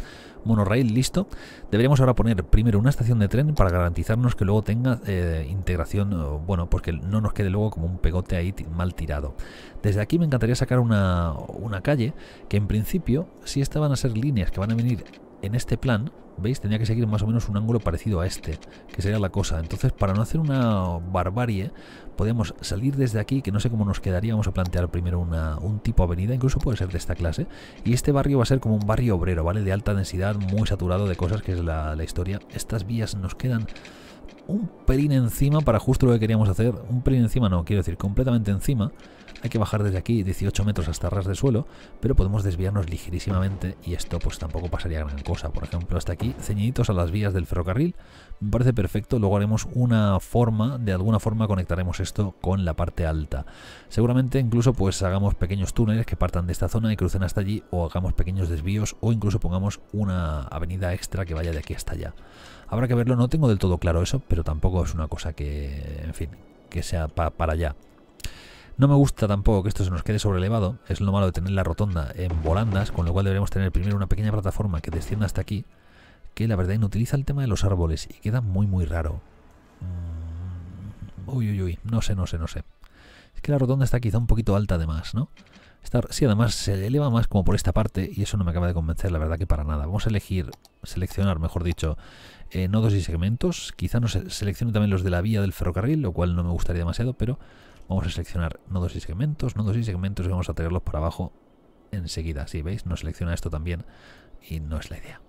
monorail listo. Deberíamos ahora poner primero una estación de tren para garantizarnos que luego tenga eh, integración, eh, bueno, porque no nos quede luego como un pegote ahí mal tirado. Desde aquí me encantaría sacar una, una calle que en principio sí van a ser líneas que van a venir en este plan, ¿veis? Tenía que seguir más o menos un ángulo parecido a este, que sería la cosa. Entonces, para no hacer una barbarie, podíamos salir desde aquí, que no sé cómo nos quedaría, vamos a plantear primero una, un tipo avenida, incluso puede ser de esta clase, y este barrio va a ser como un barrio obrero, ¿vale? De alta densidad, muy saturado de cosas, que es la, la historia. Estas vías nos quedan un pelín encima para justo lo que queríamos hacer, un pelín encima no, quiero decir, completamente encima, hay que bajar desde aquí 18 metros hasta ras de suelo, pero podemos desviarnos ligerísimamente y esto pues tampoco pasaría gran cosa. Por ejemplo, hasta aquí, ceñiditos a las vías del ferrocarril, me parece perfecto. Luego haremos una forma, de alguna forma conectaremos esto con la parte alta. Seguramente incluso pues hagamos pequeños túneles que partan de esta zona y crucen hasta allí o hagamos pequeños desvíos o incluso pongamos una avenida extra que vaya de aquí hasta allá. Habrá que verlo, no tengo del todo claro eso, pero tampoco es una cosa que, en fin, que sea para allá. No me gusta tampoco que esto se nos quede sobrelevado, es lo malo de tener la rotonda en volandas, con lo cual deberíamos tener primero una pequeña plataforma que descienda hasta aquí, que la verdad inutiliza el tema de los árboles y queda muy muy raro. Mm, uy, uy, uy, no sé, no sé, no sé. Es que la rotonda está quizá un poquito alta además, ¿no? Está, sí, además se eleva más como por esta parte y eso no me acaba de convencer, la verdad que para nada. Vamos a elegir, seleccionar, mejor dicho, eh, nodos y segmentos. Quizá no se, seleccione también los de la vía del ferrocarril, lo cual no me gustaría demasiado, pero Vamos a seleccionar nodos y segmentos, nodos y segmentos y vamos a traerlos para abajo enseguida. Si veis, nos selecciona esto también y no es la idea.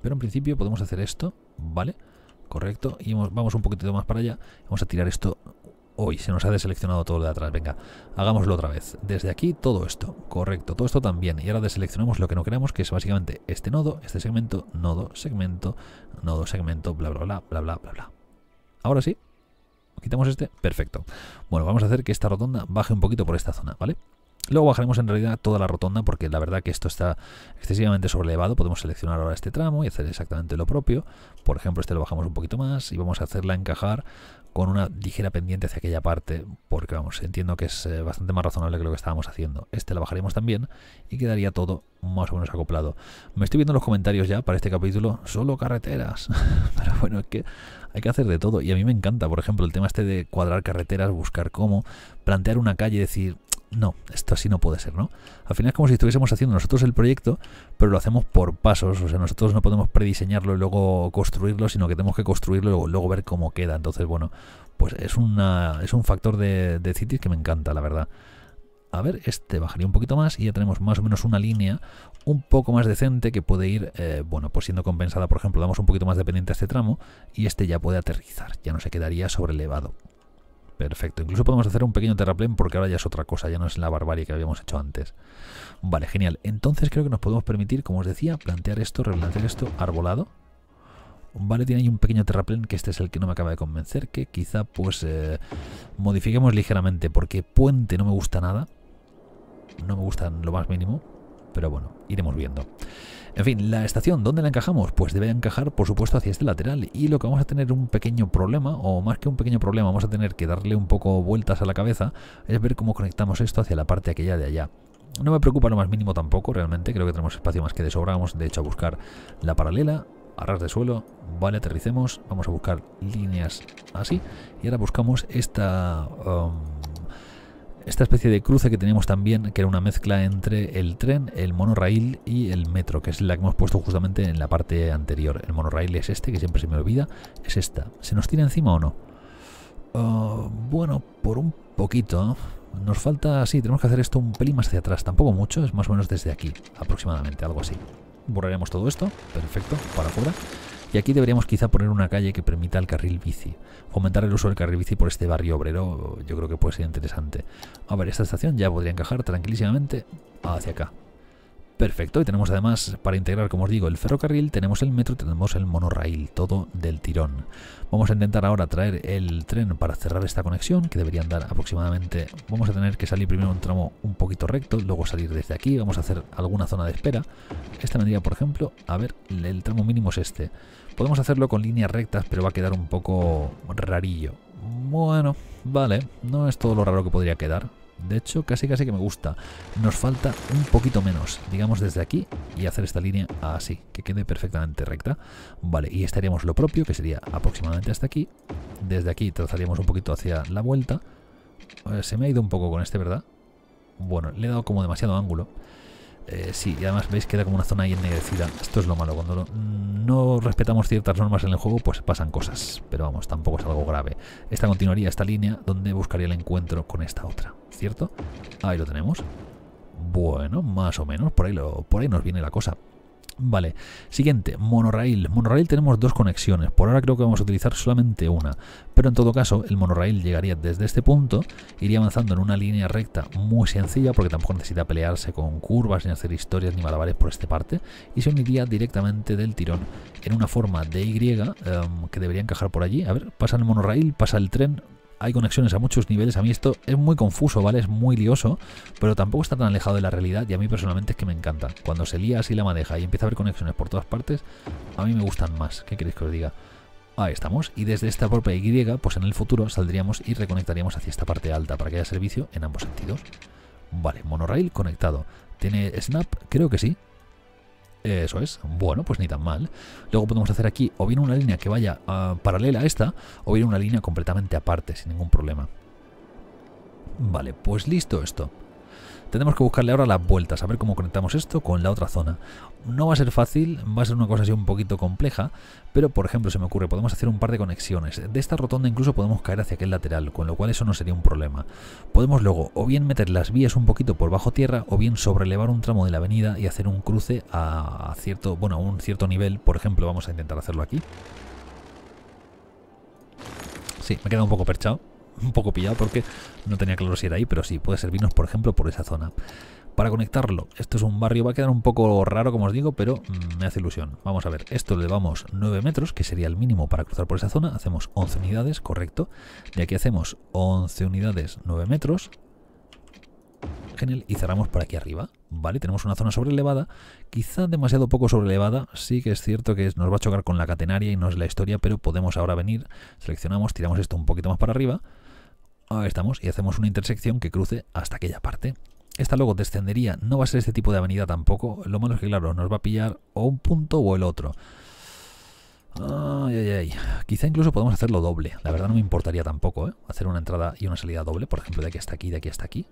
Pero en principio podemos hacer esto, ¿vale? Correcto. Y vamos un poquitito más para allá. Vamos a tirar esto hoy. Se nos ha deseleccionado todo lo de atrás. Venga, hagámoslo otra vez. Desde aquí todo esto. Correcto. Todo esto también. Y ahora deseleccionamos lo que no queremos, que es básicamente este nodo, este segmento, nodo, segmento, nodo, segmento, bla, bla, bla, bla, bla, bla. Ahora sí, Quitamos este, perfecto. Bueno, vamos a hacer que esta rotonda baje un poquito por esta zona, ¿vale? Luego bajaremos en realidad toda la rotonda porque la verdad que esto está excesivamente sobrelevado. Podemos seleccionar ahora este tramo y hacer exactamente lo propio. Por ejemplo, este lo bajamos un poquito más y vamos a hacerla encajar con una ligera pendiente hacia aquella parte porque vamos, entiendo que es eh, bastante más razonable que lo que estábamos haciendo. Este la bajaremos también y quedaría todo más o menos acoplado. Me estoy viendo en los comentarios ya para este capítulo, solo carreteras. <laughs> Pero bueno, es que hay que hacer de todo y a mí me encanta, por ejemplo, el tema este de cuadrar carreteras, buscar cómo, plantear una calle y decir, no, esto así no puede ser, ¿no? Al final es como si estuviésemos haciendo nosotros el proyecto, pero lo hacemos por pasos, o sea, nosotros no podemos prediseñarlo y luego construirlo, sino que tenemos que construirlo y luego, ver cómo queda. Entonces, bueno, pues es, una, es un factor de, de Cities que me encanta, la verdad a ver, este bajaría un poquito más y ya tenemos más o menos una línea un poco más decente que puede ir, eh, bueno, pues siendo compensada, por ejemplo, damos un poquito más de pendiente a este tramo y este ya puede aterrizar, ya no se quedaría sobre elevado. Perfecto, incluso podemos hacer un pequeño terraplén porque ahora ya es otra cosa, ya no es la barbarie que habíamos hecho antes. Vale, genial. Entonces creo que nos podemos permitir, como os decía, plantear esto, replantear esto, arbolado. Vale, tiene ahí un pequeño terraplén que este es el que no me acaba de convencer, que quizá pues eh, modifiquemos ligeramente porque puente no me gusta nada no me gustan lo más mínimo, pero bueno, iremos viendo. En fin, la estación, ¿dónde la encajamos? Pues debe encajar, por supuesto, hacia este lateral. Y lo que vamos a tener un pequeño problema, o más que un pequeño problema, vamos a tener que darle un poco vueltas a la cabeza, es ver cómo conectamos esto hacia la parte aquella de allá. No me preocupa lo más mínimo tampoco, realmente. Creo que tenemos espacio más que de sobra. Vamos, de hecho, a buscar la paralela a ras de suelo. Vale, aterricemos. Vamos a buscar líneas así. Y ahora buscamos esta... Um, esta especie de cruce que tenemos también, que era una mezcla entre el tren, el monorail y el metro, que es la que hemos puesto justamente en la parte anterior. El monorail es este, que siempre se me olvida, es esta. ¿Se nos tira encima o no? Ah, bueno, por un poquito. Nos falta, sí, tenemos que hacer esto un pelín más hacia atrás, tampoco mucho, es más o menos desde aquí, aproximadamente, algo así. Borraremos todo esto, perfecto, para afuera. Y aquí deberíamos quizá poner una calle que permita el carril bici. Fomentar el uso del carril bici por este barrio obrero yo creo que puede ser interesante. A ver, esta estación ya podría encajar tranquilísimamente hacia acá. Perfecto, y tenemos además para integrar, como os digo, el ferrocarril, tenemos el metro, tenemos el monorraíl, todo del tirón. Vamos a intentar ahora traer el tren para cerrar esta conexión, que debería andar aproximadamente... Vamos a tener que salir primero un tramo un poquito recto, luego salir desde aquí, vamos a hacer alguna zona de espera. Esta vendría, por ejemplo, a ver, el tramo mínimo es este. Podemos hacerlo con líneas rectas, pero va a quedar un poco rarillo. Bueno, vale, no es todo lo raro que podría quedar. De hecho, casi casi que me gusta. Nos falta un poquito menos, digamos desde aquí, y hacer esta línea así, que quede perfectamente recta. Vale, y estaríamos lo propio, que sería aproximadamente hasta aquí. Desde aquí trazaríamos un poquito hacia la vuelta. Eh, se me ha ido un poco con este, ¿verdad? Bueno, le he dado como demasiado ángulo. Eh, sí, y además veis que como una zona ahí ennegrecida. Esto es lo malo, cuando no respetamos ciertas normas en el juego, pues pasan cosas. Pero vamos, tampoco es algo grave. Esta continuaría esta línea donde buscaría el encuentro con esta otra, ¿cierto? Ahí lo tenemos. Bueno, más o menos, por ahí, lo, por ahí nos viene la cosa. Vale, siguiente, monorail. Monorail tenemos dos conexiones, por ahora creo que vamos a utilizar solamente una, pero en todo caso el monorail llegaría desde este punto, iría avanzando en una línea recta muy sencilla porque tampoco necesita pelearse con curvas ni hacer historias ni malabares por esta parte y se uniría directamente del tirón en una forma de Y em, que debería encajar por allí. A ver, pasa el monorail, pasa el tren, hay conexiones a muchos niveles. A mí esto es muy confuso, ¿vale? Es muy lioso, pero tampoco está tan alejado de la realidad y a mí personalmente es que me encanta. Cuando se lía así la maneja y empieza a haber conexiones por todas partes, a mí me gustan más. ¿Qué queréis que os diga? Ahí estamos. Y desde esta propia Y, pues en el futuro saldríamos y reconectaríamos hacia esta parte alta para que haya servicio en ambos sentidos. Vale, monorail conectado. ¿Tiene snap? Creo que sí. Eso es. Bueno, pues ni tan mal. Luego podemos hacer aquí o bien una línea que vaya ah, paralela a esta o bien una línea completamente aparte, sin ningún problema. Vale, pues listo esto. Tenemos que buscarle ahora las vueltas, a ver cómo conectamos esto con la otra zona. No va a ser fácil, va a ser una cosa así un poquito compleja, pero por ejemplo se me ocurre, podemos hacer un par de conexiones. De esta rotonda incluso podemos caer hacia aquel lateral, con lo cual eso no sería un problema. Podemos luego o bien meter las vías un poquito por bajo tierra o bien sobrelevar un tramo de la avenida y hacer un cruce a cierto, bueno, a un cierto nivel. Por ejemplo, vamos a intentar hacerlo aquí. Sí, me queda un poco perchado un poco pillado porque no tenía claro si era ahí, pero sí, puede servirnos, por ejemplo, por esa zona. Para conectarlo, esto es un barrio, va a quedar un poco raro, como os digo, pero mm, me hace ilusión. Vamos a ver, esto le vamos 9 metros, que sería el mínimo para cruzar por esa zona. Hacemos 11 unidades, correcto. Y aquí hacemos 11 unidades, 9 metros. Y cerramos por aquí arriba, ¿vale? Tenemos una zona sobrelevada, quizá demasiado poco sobrelevada, Sí que es cierto que nos va a chocar con la catenaria y no es la historia, pero podemos ahora venir, seleccionamos, tiramos esto un poquito más para arriba. Ahí estamos, y hacemos una intersección que cruce hasta aquella parte. Esta luego descendería, no va a ser este tipo de avenida tampoco. Lo malo es que, claro, nos va a pillar o un punto o el otro. Ay, ay, ay. Quizá incluso podemos hacerlo doble. La verdad no me importaría tampoco, ¿eh? Hacer una entrada y una salida doble, por ejemplo, de aquí hasta aquí, de aquí hasta aquí.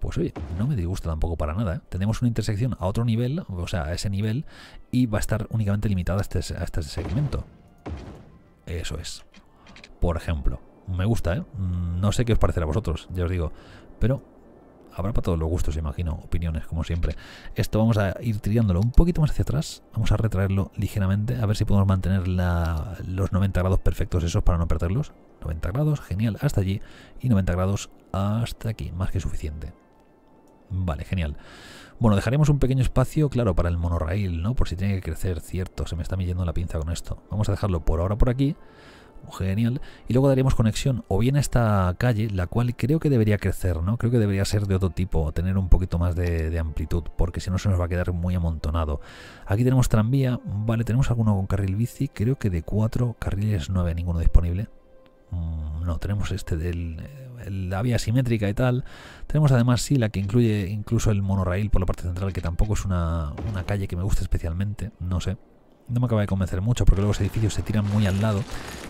Pues oye, no me disgusta tampoco para nada, ¿eh? Tenemos una intersección a otro nivel, o sea, a ese nivel, y va a estar únicamente limitada a este, este segmento. Eso es. Por ejemplo. Me gusta, ¿eh? Mm, no sé qué os parecerá a vosotros, ya os digo. Pero habrá para todos los gustos, imagino, opiniones, como siempre. Esto vamos a ir tirándolo un poquito más hacia atrás, vamos a retraerlo ligeramente, a ver si podemos mantener los 90 grados perfectos esos para no perderlos. 90 grados, genial, hasta allí, y 90 grados hasta aquí, más que suficiente. Vale, genial. Bueno, dejaremos un pequeño espacio, claro, para el monorraíl, ¿no? Por si tiene que crecer, cierto, se me está midiendo la pinza con esto. Vamos a dejarlo por ahora por aquí genial. Y luego daríamos conexión o bien a esta calle, la cual creo que debería crecer, ¿no? Creo que debería ser de otro tipo, tener un poquito más de, amplitud, porque si no se nos va a quedar muy amontonado. Aquí tenemos tranvía, vale, tenemos alguno con carril bici, creo que de cuatro, carriles no había ninguno disponible. Mm, no, tenemos este del la vía simétrica y tal. Tenemos además sí la que incluye incluso el monorail por la parte central, que tampoco es una, una calle que me guste especialmente, no sé no me acaba de convencer mucho porque luego los edificios se tiran muy al lado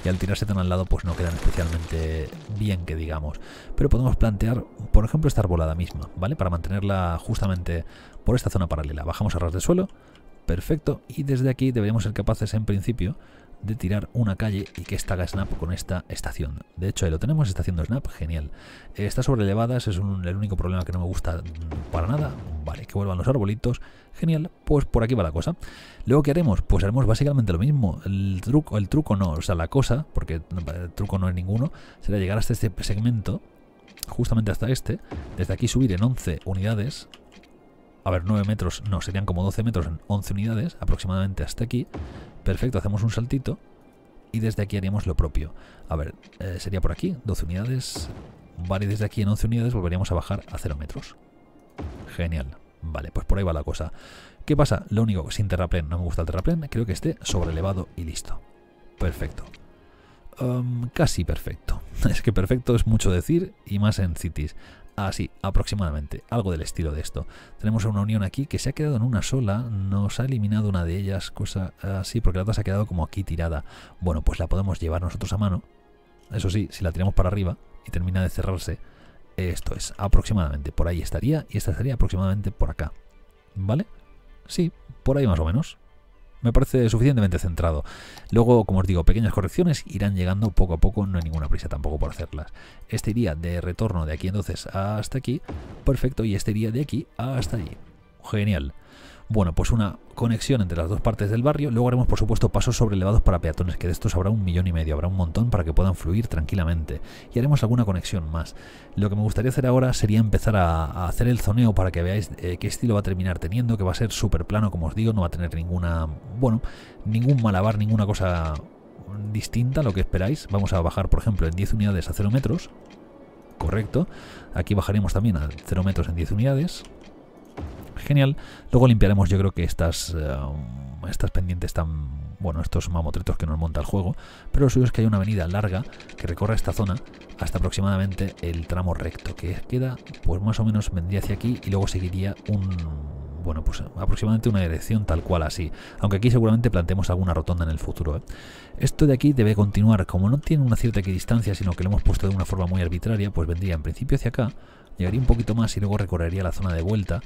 y al tirarse tan al lado pues no quedan especialmente bien que digamos. Pero podemos plantear, por ejemplo, esta arbolada misma, ¿vale? Para mantenerla justamente por esta zona paralela. Bajamos a ras de suelo, perfecto, y desde aquí deberíamos ser capaces en principio de tirar una calle y que esta haga snap con esta estación. De hecho, ahí lo tenemos, estación haciendo snap, genial. Eh, está sobre elevadas, es el único problema que no me gusta para nada. Vale, que vuelvan los arbolitos Genial, pues por aquí va la cosa. Luego, ¿qué haremos? Pues haremos básicamente lo mismo. El truco, el truco no, o sea, la cosa, porque el truco no es ninguno, será llegar hasta este segmento, justamente hasta este. Desde aquí subir en 11 unidades. A ver, 9 metros, no, serían como 12 metros en 11 unidades, aproximadamente hasta aquí. Perfecto, hacemos un saltito. Y desde aquí haríamos lo propio. A ver, eh, sería por aquí, 12 unidades. Vale, desde aquí en 11 unidades volveríamos a bajar a 0 metros. Genial. Vale, pues por ahí va la cosa. ¿Qué pasa? Lo único, sin terraplén, no me gusta el terraplén, creo que esté sobrelevado y listo. Perfecto. Em, casi perfecto. <laughs> Es que perfecto es mucho decir y más en cities. Así, ah, aproximadamente, algo del estilo de esto. Tenemos una unión aquí que se ha quedado en una sola, nos ha eliminado una de ellas, cosa así, ah, porque la otra se ha quedado como aquí tirada. Bueno, pues la podemos llevar nosotros a mano. Eso sí, si la tiramos para arriba y termina de cerrarse, esto es, aproximadamente por ahí estaría y esta estaría aproximadamente por acá. ¿Vale? Sí, por ahí más o menos. Me parece suficientemente centrado. Luego, como os digo, pequeñas correcciones irán llegando poco a poco, no hay ninguna prisa tampoco por hacerlas. Este iría de retorno de aquí entonces hasta aquí, perfecto, y este iría de aquí hasta allí. Genial. Bueno, pues una conexión entre las dos partes del barrio. Luego haremos, por supuesto, pasos elevados para peatones, que de estos habrá un millón y medio, habrá un montón para que puedan fluir tranquilamente. Y haremos alguna conexión más. Lo que me gustaría hacer ahora sería empezar a, hacer el zoneo para que veáis eh, qué estilo va a terminar teniendo, que va a ser súper plano, como os digo, no va a tener ninguna, bueno, ningún malabar, ninguna cosa distinta a lo que esperáis. Vamos a bajar, por ejemplo, en 10 unidades a 0 metros. Correcto. Aquí bajaremos también a 0 metros en 10 unidades genial. Luego limpiaremos yo creo que estas, eh, estas pendientes tan... Bueno, estos mamotretos que nos monta el juego. Pero lo suyo es que hay una avenida larga que recorre esta zona hasta aproximadamente el tramo recto. Que queda, pues más o menos vendría hacia aquí y luego seguiría un bueno, pues aproximadamente una dirección tal cual así, aunque aquí seguramente planteemos alguna rotonda en el futuro. ¿eh? Esto de aquí debe continuar, como no tiene una cierta distancia sino que lo hemos puesto de una forma muy arbitraria, pues vendría en principio hacia acá, llegaría un poquito más y luego recorrería la zona de vuelta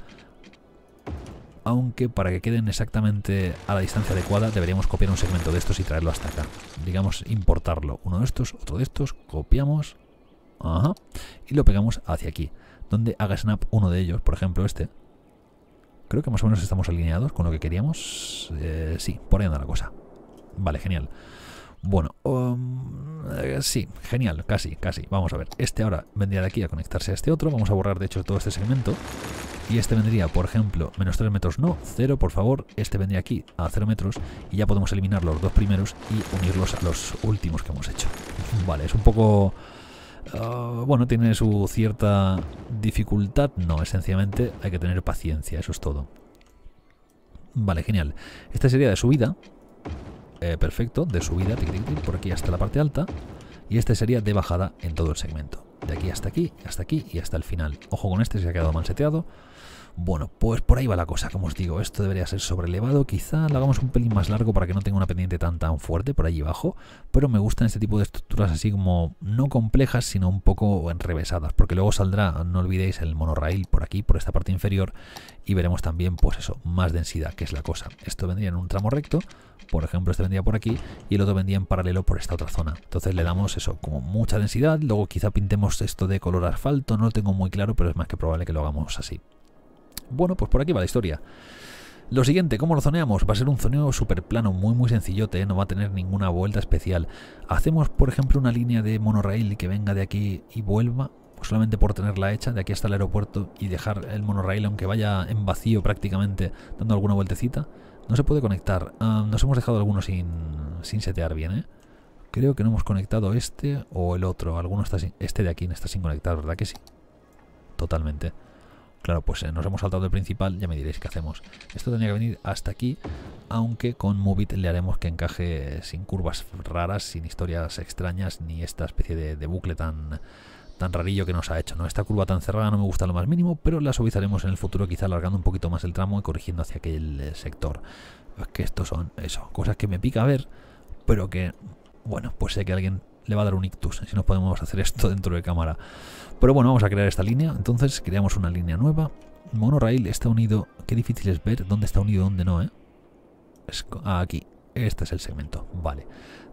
aunque para que queden exactamente a la distancia adecuada deberíamos copiar un segmento de estos y traerlo hasta acá. Digamos, importarlo. Uno de estos, otro de estos, copiamos ajá, y lo pegamos hacia aquí, donde haga snap uno de ellos, por ejemplo este. Creo que más o menos estamos alineados con lo que queríamos. Eh, sí, por ahí anda la cosa. Vale, genial. Bueno, um, eh, sí, genial, casi, casi. Vamos a ver, este ahora vendría de aquí a conectarse a este otro. Vamos a borrar, de hecho, todo este segmento y este vendría, por ejemplo, menos 3 metros, no, 0 por favor, este vendría aquí a 0 metros y ya podemos eliminar los dos primeros y unirlos a los últimos que hemos hecho. Vale, es un poco... Ah, bueno, tiene su cierta dificultad, no, esencialmente hay que tener paciencia, eso es todo. Vale, genial. Esta sería de subida. Eh, perfecto, de subida, tic, tic, tic, por aquí hasta la parte alta. Y este sería de bajada en todo el segmento. De aquí hasta aquí, hasta aquí y hasta el final. Ojo con este, se ha quedado mal seteado. Bueno, pues por ahí va la cosa, como os digo, esto debería ser sobrelevado, quizá lo hagamos un pelín más largo para que no tenga una pendiente tan tan fuerte por allí abajo, pero me gustan este tipo de estructuras así como no complejas, sino un poco enrevesadas, porque luego saldrá, no olvidéis, el monorail por aquí, por esta parte inferior, y veremos también, pues eso, más densidad, que es la cosa. Esto vendría en un tramo recto, por ejemplo, este vendría por aquí, y el otro vendría en paralelo por esta otra zona. Entonces le damos eso, como mucha densidad, luego quizá pintemos esto de color asfalto, no lo tengo muy claro, pero es más que probable que lo hagamos así. Bueno, pues por aquí va la historia. Lo siguiente, ¿cómo lo zoneamos? Va a ser un zoneo super plano, muy muy sencillote, ¿eh? no va a tener ninguna vuelta especial. Hacemos, por ejemplo, una línea de monorail que venga de aquí y vuelva, pues solamente por tenerla hecha, de aquí hasta el aeropuerto y dejar el monorail, aunque vaya en vacío prácticamente, dando alguna vueltecita. No se puede conectar. Ah, nos hemos dejado algunos sin, sin setear bien, ¿eh? Creo que no hemos conectado este o el otro. Alguno está este de aquí no está sin conectar, ¿verdad que sí? Totalmente. Claro, pues eh, nos hemos saltado el principal, ya me diréis qué hacemos. Esto tenía que venir hasta aquí, aunque con Movit le haremos que encaje sin curvas raras, sin historias extrañas, ni esta especie de, bucle tan, tan rarillo que nos ha hecho. ¿no? Esta curva tan cerrada no me gusta lo más mínimo, pero la suavizaremos en el futuro, quizá alargando un poquito más el tramo y corrigiendo hacia aquel eh, sector. Es que estos son, eso, cosas que me pica ver, pero que, bueno, pues sé que alguien le va a dar un ictus si no podemos hacer esto <laughs> dentro de cámara. Pero bueno, vamos a crear esta línea. Entonces creamos una línea nueva. Monorail está unido. Qué difícil es ver dónde está unido y dónde no, ¿eh? Ah, aquí. Este es el segmento. Vale.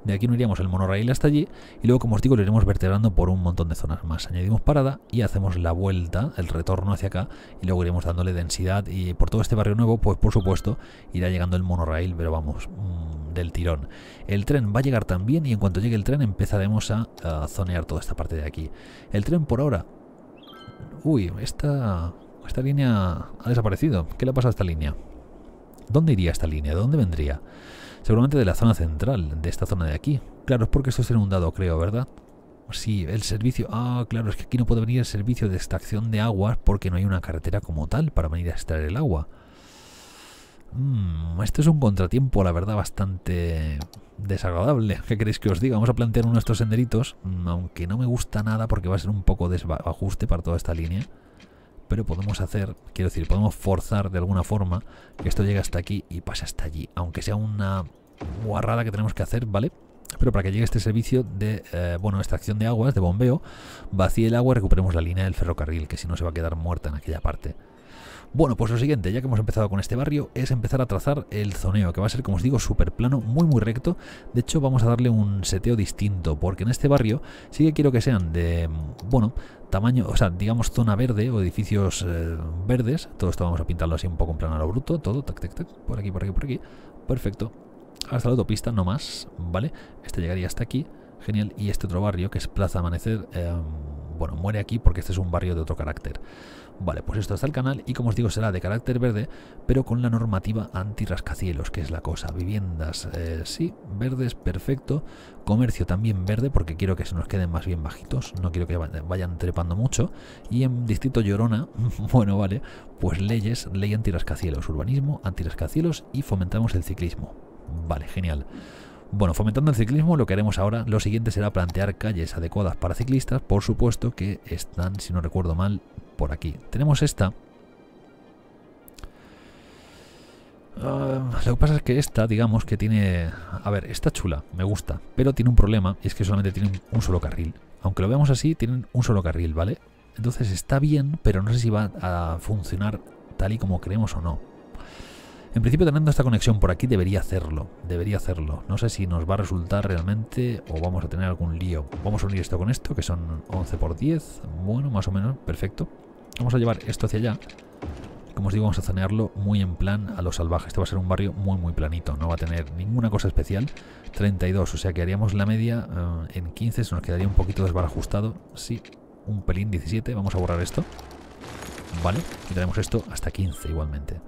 De aquí no iríamos el monorail hasta allí. Y luego, como os digo, lo iremos vertebrando por un montón de zonas más. Añadimos parada y hacemos la vuelta, el retorno hacia acá. Y luego iremos dándole densidad. Y por todo este barrio nuevo, pues por supuesto, irá llegando el monorail. Pero vamos, mm, del tirón. El tren va a llegar también y en cuanto llegue el tren empezaremos a, zonear toda esta parte de aquí. El tren por ahora... Uy, esta, esta línea ha desaparecido. ¿Qué le pasa a esta línea? ¿Dónde iría esta línea? ¿De dónde vendría? Seguramente de la zona central, de esta zona de aquí. Claro, es porque esto es inundado, creo, ¿verdad? Sí, el servicio... Ah, claro, es que aquí no puede venir el servicio de extracción de agua porque no hay una carretera como tal para venir a extraer el agua. Mm, este es un contratiempo, la verdad, bastante desagradable. ¿Qué queréis que os diga? Vamos a plantear uno de estos senderitos, mm, aunque no me gusta nada porque va a ser un poco desajuste para toda esta línea. Pero podemos hacer, quiero decir, podemos forzar de alguna forma que esto llegue hasta aquí y pase hasta allí. Aunque sea una guarrada que tenemos que hacer, ¿vale? Pero para que llegue este servicio de, eh, bueno, extracción de aguas, de bombeo, vacíe el agua y recuperemos la línea del ferrocarril, que si no se va a quedar muerta en aquella parte. Bueno, pues lo siguiente, ya que hemos empezado con este barrio, es empezar a trazar el zoneo, que va a ser, como os digo, súper plano, muy muy recto. De hecho, vamos a darle un seteo distinto, porque en este barrio sí que quiero que sean de, mm, bueno, tamaño, o sea, digamos zona verde o edificios eh, verdes. Todo esto vamos a pintarlo así un poco en plano a lo bruto, todo, tac, tac, tac, por aquí, por aquí, por aquí. Perfecto. Hasta la autopista, no más, ¿vale? Este llegaría hasta aquí, genial. Y este otro barrio, que es Plaza Amanecer, em, bueno, muere aquí porque este es un barrio de otro carácter. Vale, pues esto está el canal y como os digo será de carácter verde, pero con la normativa anti-rascacielos, que es la cosa. Viviendas, eh, sí, verdes, perfecto. Comercio también verde, porque quiero que se nos queden más bien bajitos, no quiero que vayan trepando mucho. Y en Distrito Llorona, <laughs> bueno, vale, pues leyes, ley anti-rascacielos, urbanismo, anti-rascacielos y fomentamos el ciclismo. Vale, genial. Bueno, fomentando el ciclismo, lo que haremos ahora, lo siguiente será plantear calles adecuadas para ciclistas, por supuesto que están, si no recuerdo mal, por aquí. Tenemos esta. Ah, lo que pasa es que esta, digamos que tiene... A ver, está chula, me gusta, pero tiene un problema, y es que solamente tienen un solo carril. Aunque lo veamos así, tienen un solo carril, ¿vale? Entonces está bien, pero no sé si va a funcionar tal y como creemos o no. En principio teniendo esta conexión por aquí debería hacerlo, debería hacerlo. No sé si nos va a resultar realmente o vamos a tener algún lío. Vamos a unir esto con esto, que son 11 por 10. Bueno, más o menos, perfecto. Vamos a llevar esto hacia allá. Como os digo, vamos a zanearlo muy en plan a lo salvaje. Este va a ser un barrio muy, muy planito. No va a tener ninguna cosa especial. 32, o sea que haríamos la media eh, en 15. Se nos quedaría un poquito desbarajustado. Sí, un pelín 17. Vamos a borrar esto. Vale, y tenemos esto hasta 15 igualmente.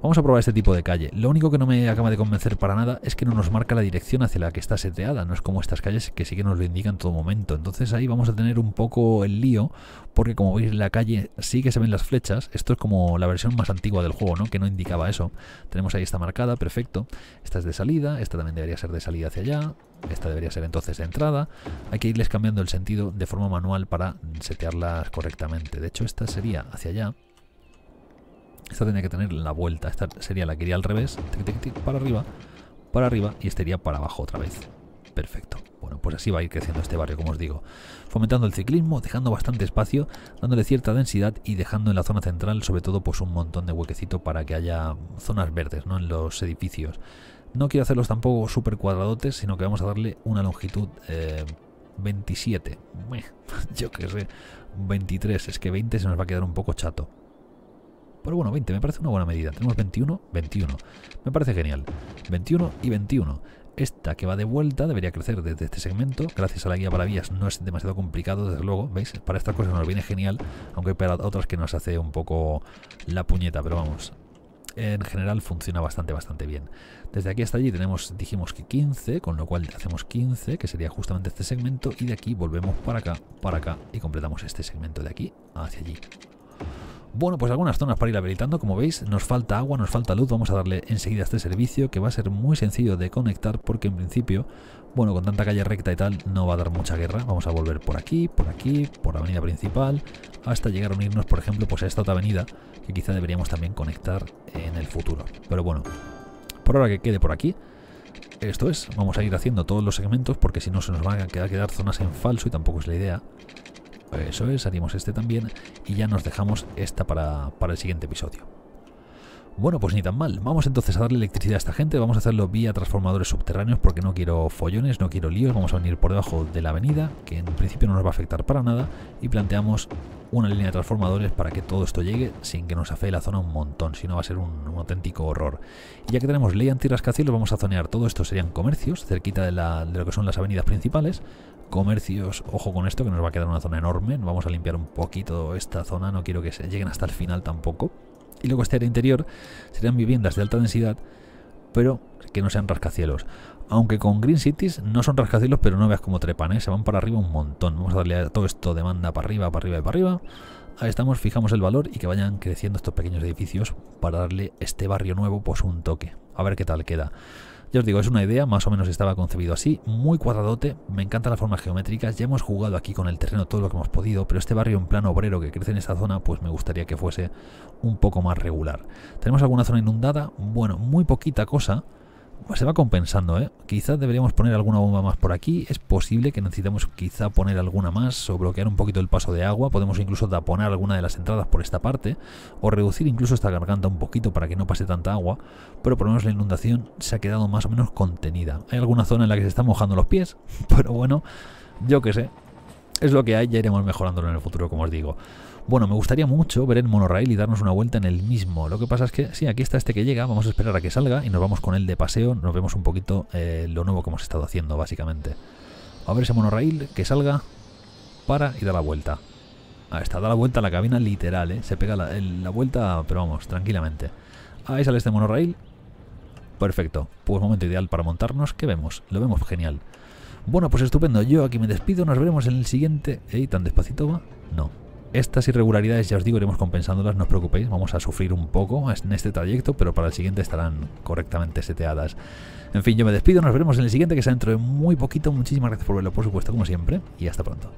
Vamos a probar este tipo de calle. Lo único que no me acaba de convencer para nada es que no nos marca la dirección hacia la que está seteada. No es como estas calles que sí que nos lo indican en todo momento. Entonces ahí vamos a tener un poco el lío porque como veis en la calle sí que se ven las flechas. Esto es como la versión más antigua del juego, ¿no? Que no indicaba eso. Tenemos ahí esta marcada, perfecto. Esta es de salida, esta también debería ser de salida hacia allá. Esta debería ser entonces de entrada. Hay que irles cambiando el sentido de forma manual para setearlas correctamente. De hecho, esta sería hacia allá. Esta tendría que tener la vuelta. Esta sería la que iría al revés. para arriba, para arriba y estaría para abajo otra vez. Perfecto. Bueno, pues así va a ir creciendo este barrio, como os digo. Fomentando el ciclismo, dejando bastante espacio, dándole cierta densidad y dejando en la zona central, sobre todo, pues un montón de huequecito para que haya zonas verdes, ¿no? En los edificios. No quiero hacerlos tampoco súper cuadradotes, sino que vamos a darle una longitud 27. Eh, <laughs> yo qué sé, 23. Es que 20 se nos va a quedar un poco chato. Pero pues bueno, 20 me parece una buena medida. Tenemos 21, 21. Me parece genial. 21 y 21. Esta que va de vuelta debería crecer desde este segmento. Gracias a la guía para vías no es demasiado complicado, desde luego. ¿Veis? Para estas cosas nos viene genial, aunque para otras que nos hace un poco la puñeta, pero vamos. En general funciona bastante, bastante bien. Desde aquí hasta allí tenemos, dijimos que 15, con lo cual hacemos 15, que sería justamente este segmento, y de aquí volvemos para acá, para acá, y completamos este segmento de aquí hacia allí. Bueno, pues algunas zonas para ir habilitando, como veis, nos falta agua, nos falta luz, vamos a darle enseguida este servicio que va a ser muy sencillo de conectar porque en principio, bueno, con tanta calle recta y tal no va a dar mucha guerra, vamos a volver por aquí, por aquí, por la avenida principal, hasta llegar a unirnos, por ejemplo, pues a esta otra avenida que quizá deberíamos también conectar en el futuro. Pero bueno, por ahora que quede por aquí, esto es, vamos a ir haciendo todos los segmentos porque si no se nos van a quedar, quedar zonas en falso y tampoco es la idea. Eso es, haríamos este también y ya nos dejamos esta para, el siguiente episodio. Bueno, pues ni tan mal. Vamos entonces a darle electricidad a esta gente. Vamos a hacerlo vía transformadores subterráneos porque no quiero follones, no quiero líos. Vamos a venir por debajo de la avenida, que en principio no nos va a afectar para nada. Y planteamos una línea de transformadores para que todo esto llegue sin que nos afee la zona un montón. Si no, va a ser un, auténtico horror. Y ya que tenemos ley antirrascacielos, vamos a zonear todo esto. Serían comercios, cerquita de lo que son las avenidas principales comercios. Ojo con esto, que nos va a quedar una zona enorme. Vamos a limpiar un poquito esta zona, no quiero que se lleguen hasta el final tampoco. Y luego este área interior serían viviendas de alta densidad, pero que no sean rascacielos. Aunque con Green Cities no son rascacielos, pero no veas como trepan, ¿eh? se van para arriba un montón. Vamos a darle a todo esto demanda para arriba, para arriba y para arriba. Ahí estamos, fijamos el valor y que vayan creciendo estos pequeños edificios para darle este barrio nuevo pues un toque. A ver qué tal queda. Ya os digo, es una idea, más o menos estaba concebido así, muy cuadradote, me encantan las formas geométricas, ya hemos jugado aquí con el terreno todo lo que hemos podido, pero este barrio en plan obrero que crece en esta zona, pues me gustaría que fuese un poco más regular. ¿Tenemos alguna zona inundada? Bueno, muy poquita cosa, se va compensando, ¿eh? Quizás deberíamos poner alguna bomba más por aquí. Es posible que necesitemos quizá poner alguna más o bloquear un poquito el paso de agua. Podemos incluso taponar alguna de las entradas por esta parte o reducir incluso esta garganta un poquito para que no pase tanta agua. Pero por lo menos la inundación se ha quedado más o menos contenida. Hay alguna zona en la que se están mojando los pies, <laughs> pero bueno, yo qué sé. Es lo que hay, ya iremos mejorándolo en el futuro, como os digo. Bueno, me gustaría mucho ver el monorail y darnos una vuelta en el mismo. Lo que pasa es que, sí, aquí está este que llega, vamos a esperar a que salga y nos vamos con él de paseo, nos vemos un poquito eh, lo nuevo que hemos estado haciendo, básicamente. A ver ese monorail, que salga, para y da la vuelta. Ahí está, da la vuelta a la cabina literal, ¿eh? Se pega la, vuelta, pero vamos, tranquilamente. Ahí sale este monorail. Perfecto, pues momento ideal para montarnos, que vemos? Lo vemos genial. Bueno, pues estupendo, yo aquí me despido, nos veremos en el siguiente... Ey, ¿Tan despacito va? No. Estas irregularidades, ya os digo, iremos compensándolas, no os preocupéis, vamos a sufrir un poco en este trayecto, pero para el siguiente estarán correctamente seteadas. En fin, yo me despido, nos veremos en el siguiente, que sea dentro de muy poquito. Muchísimas gracias por verlo, por supuesto, como siempre, y hasta pronto.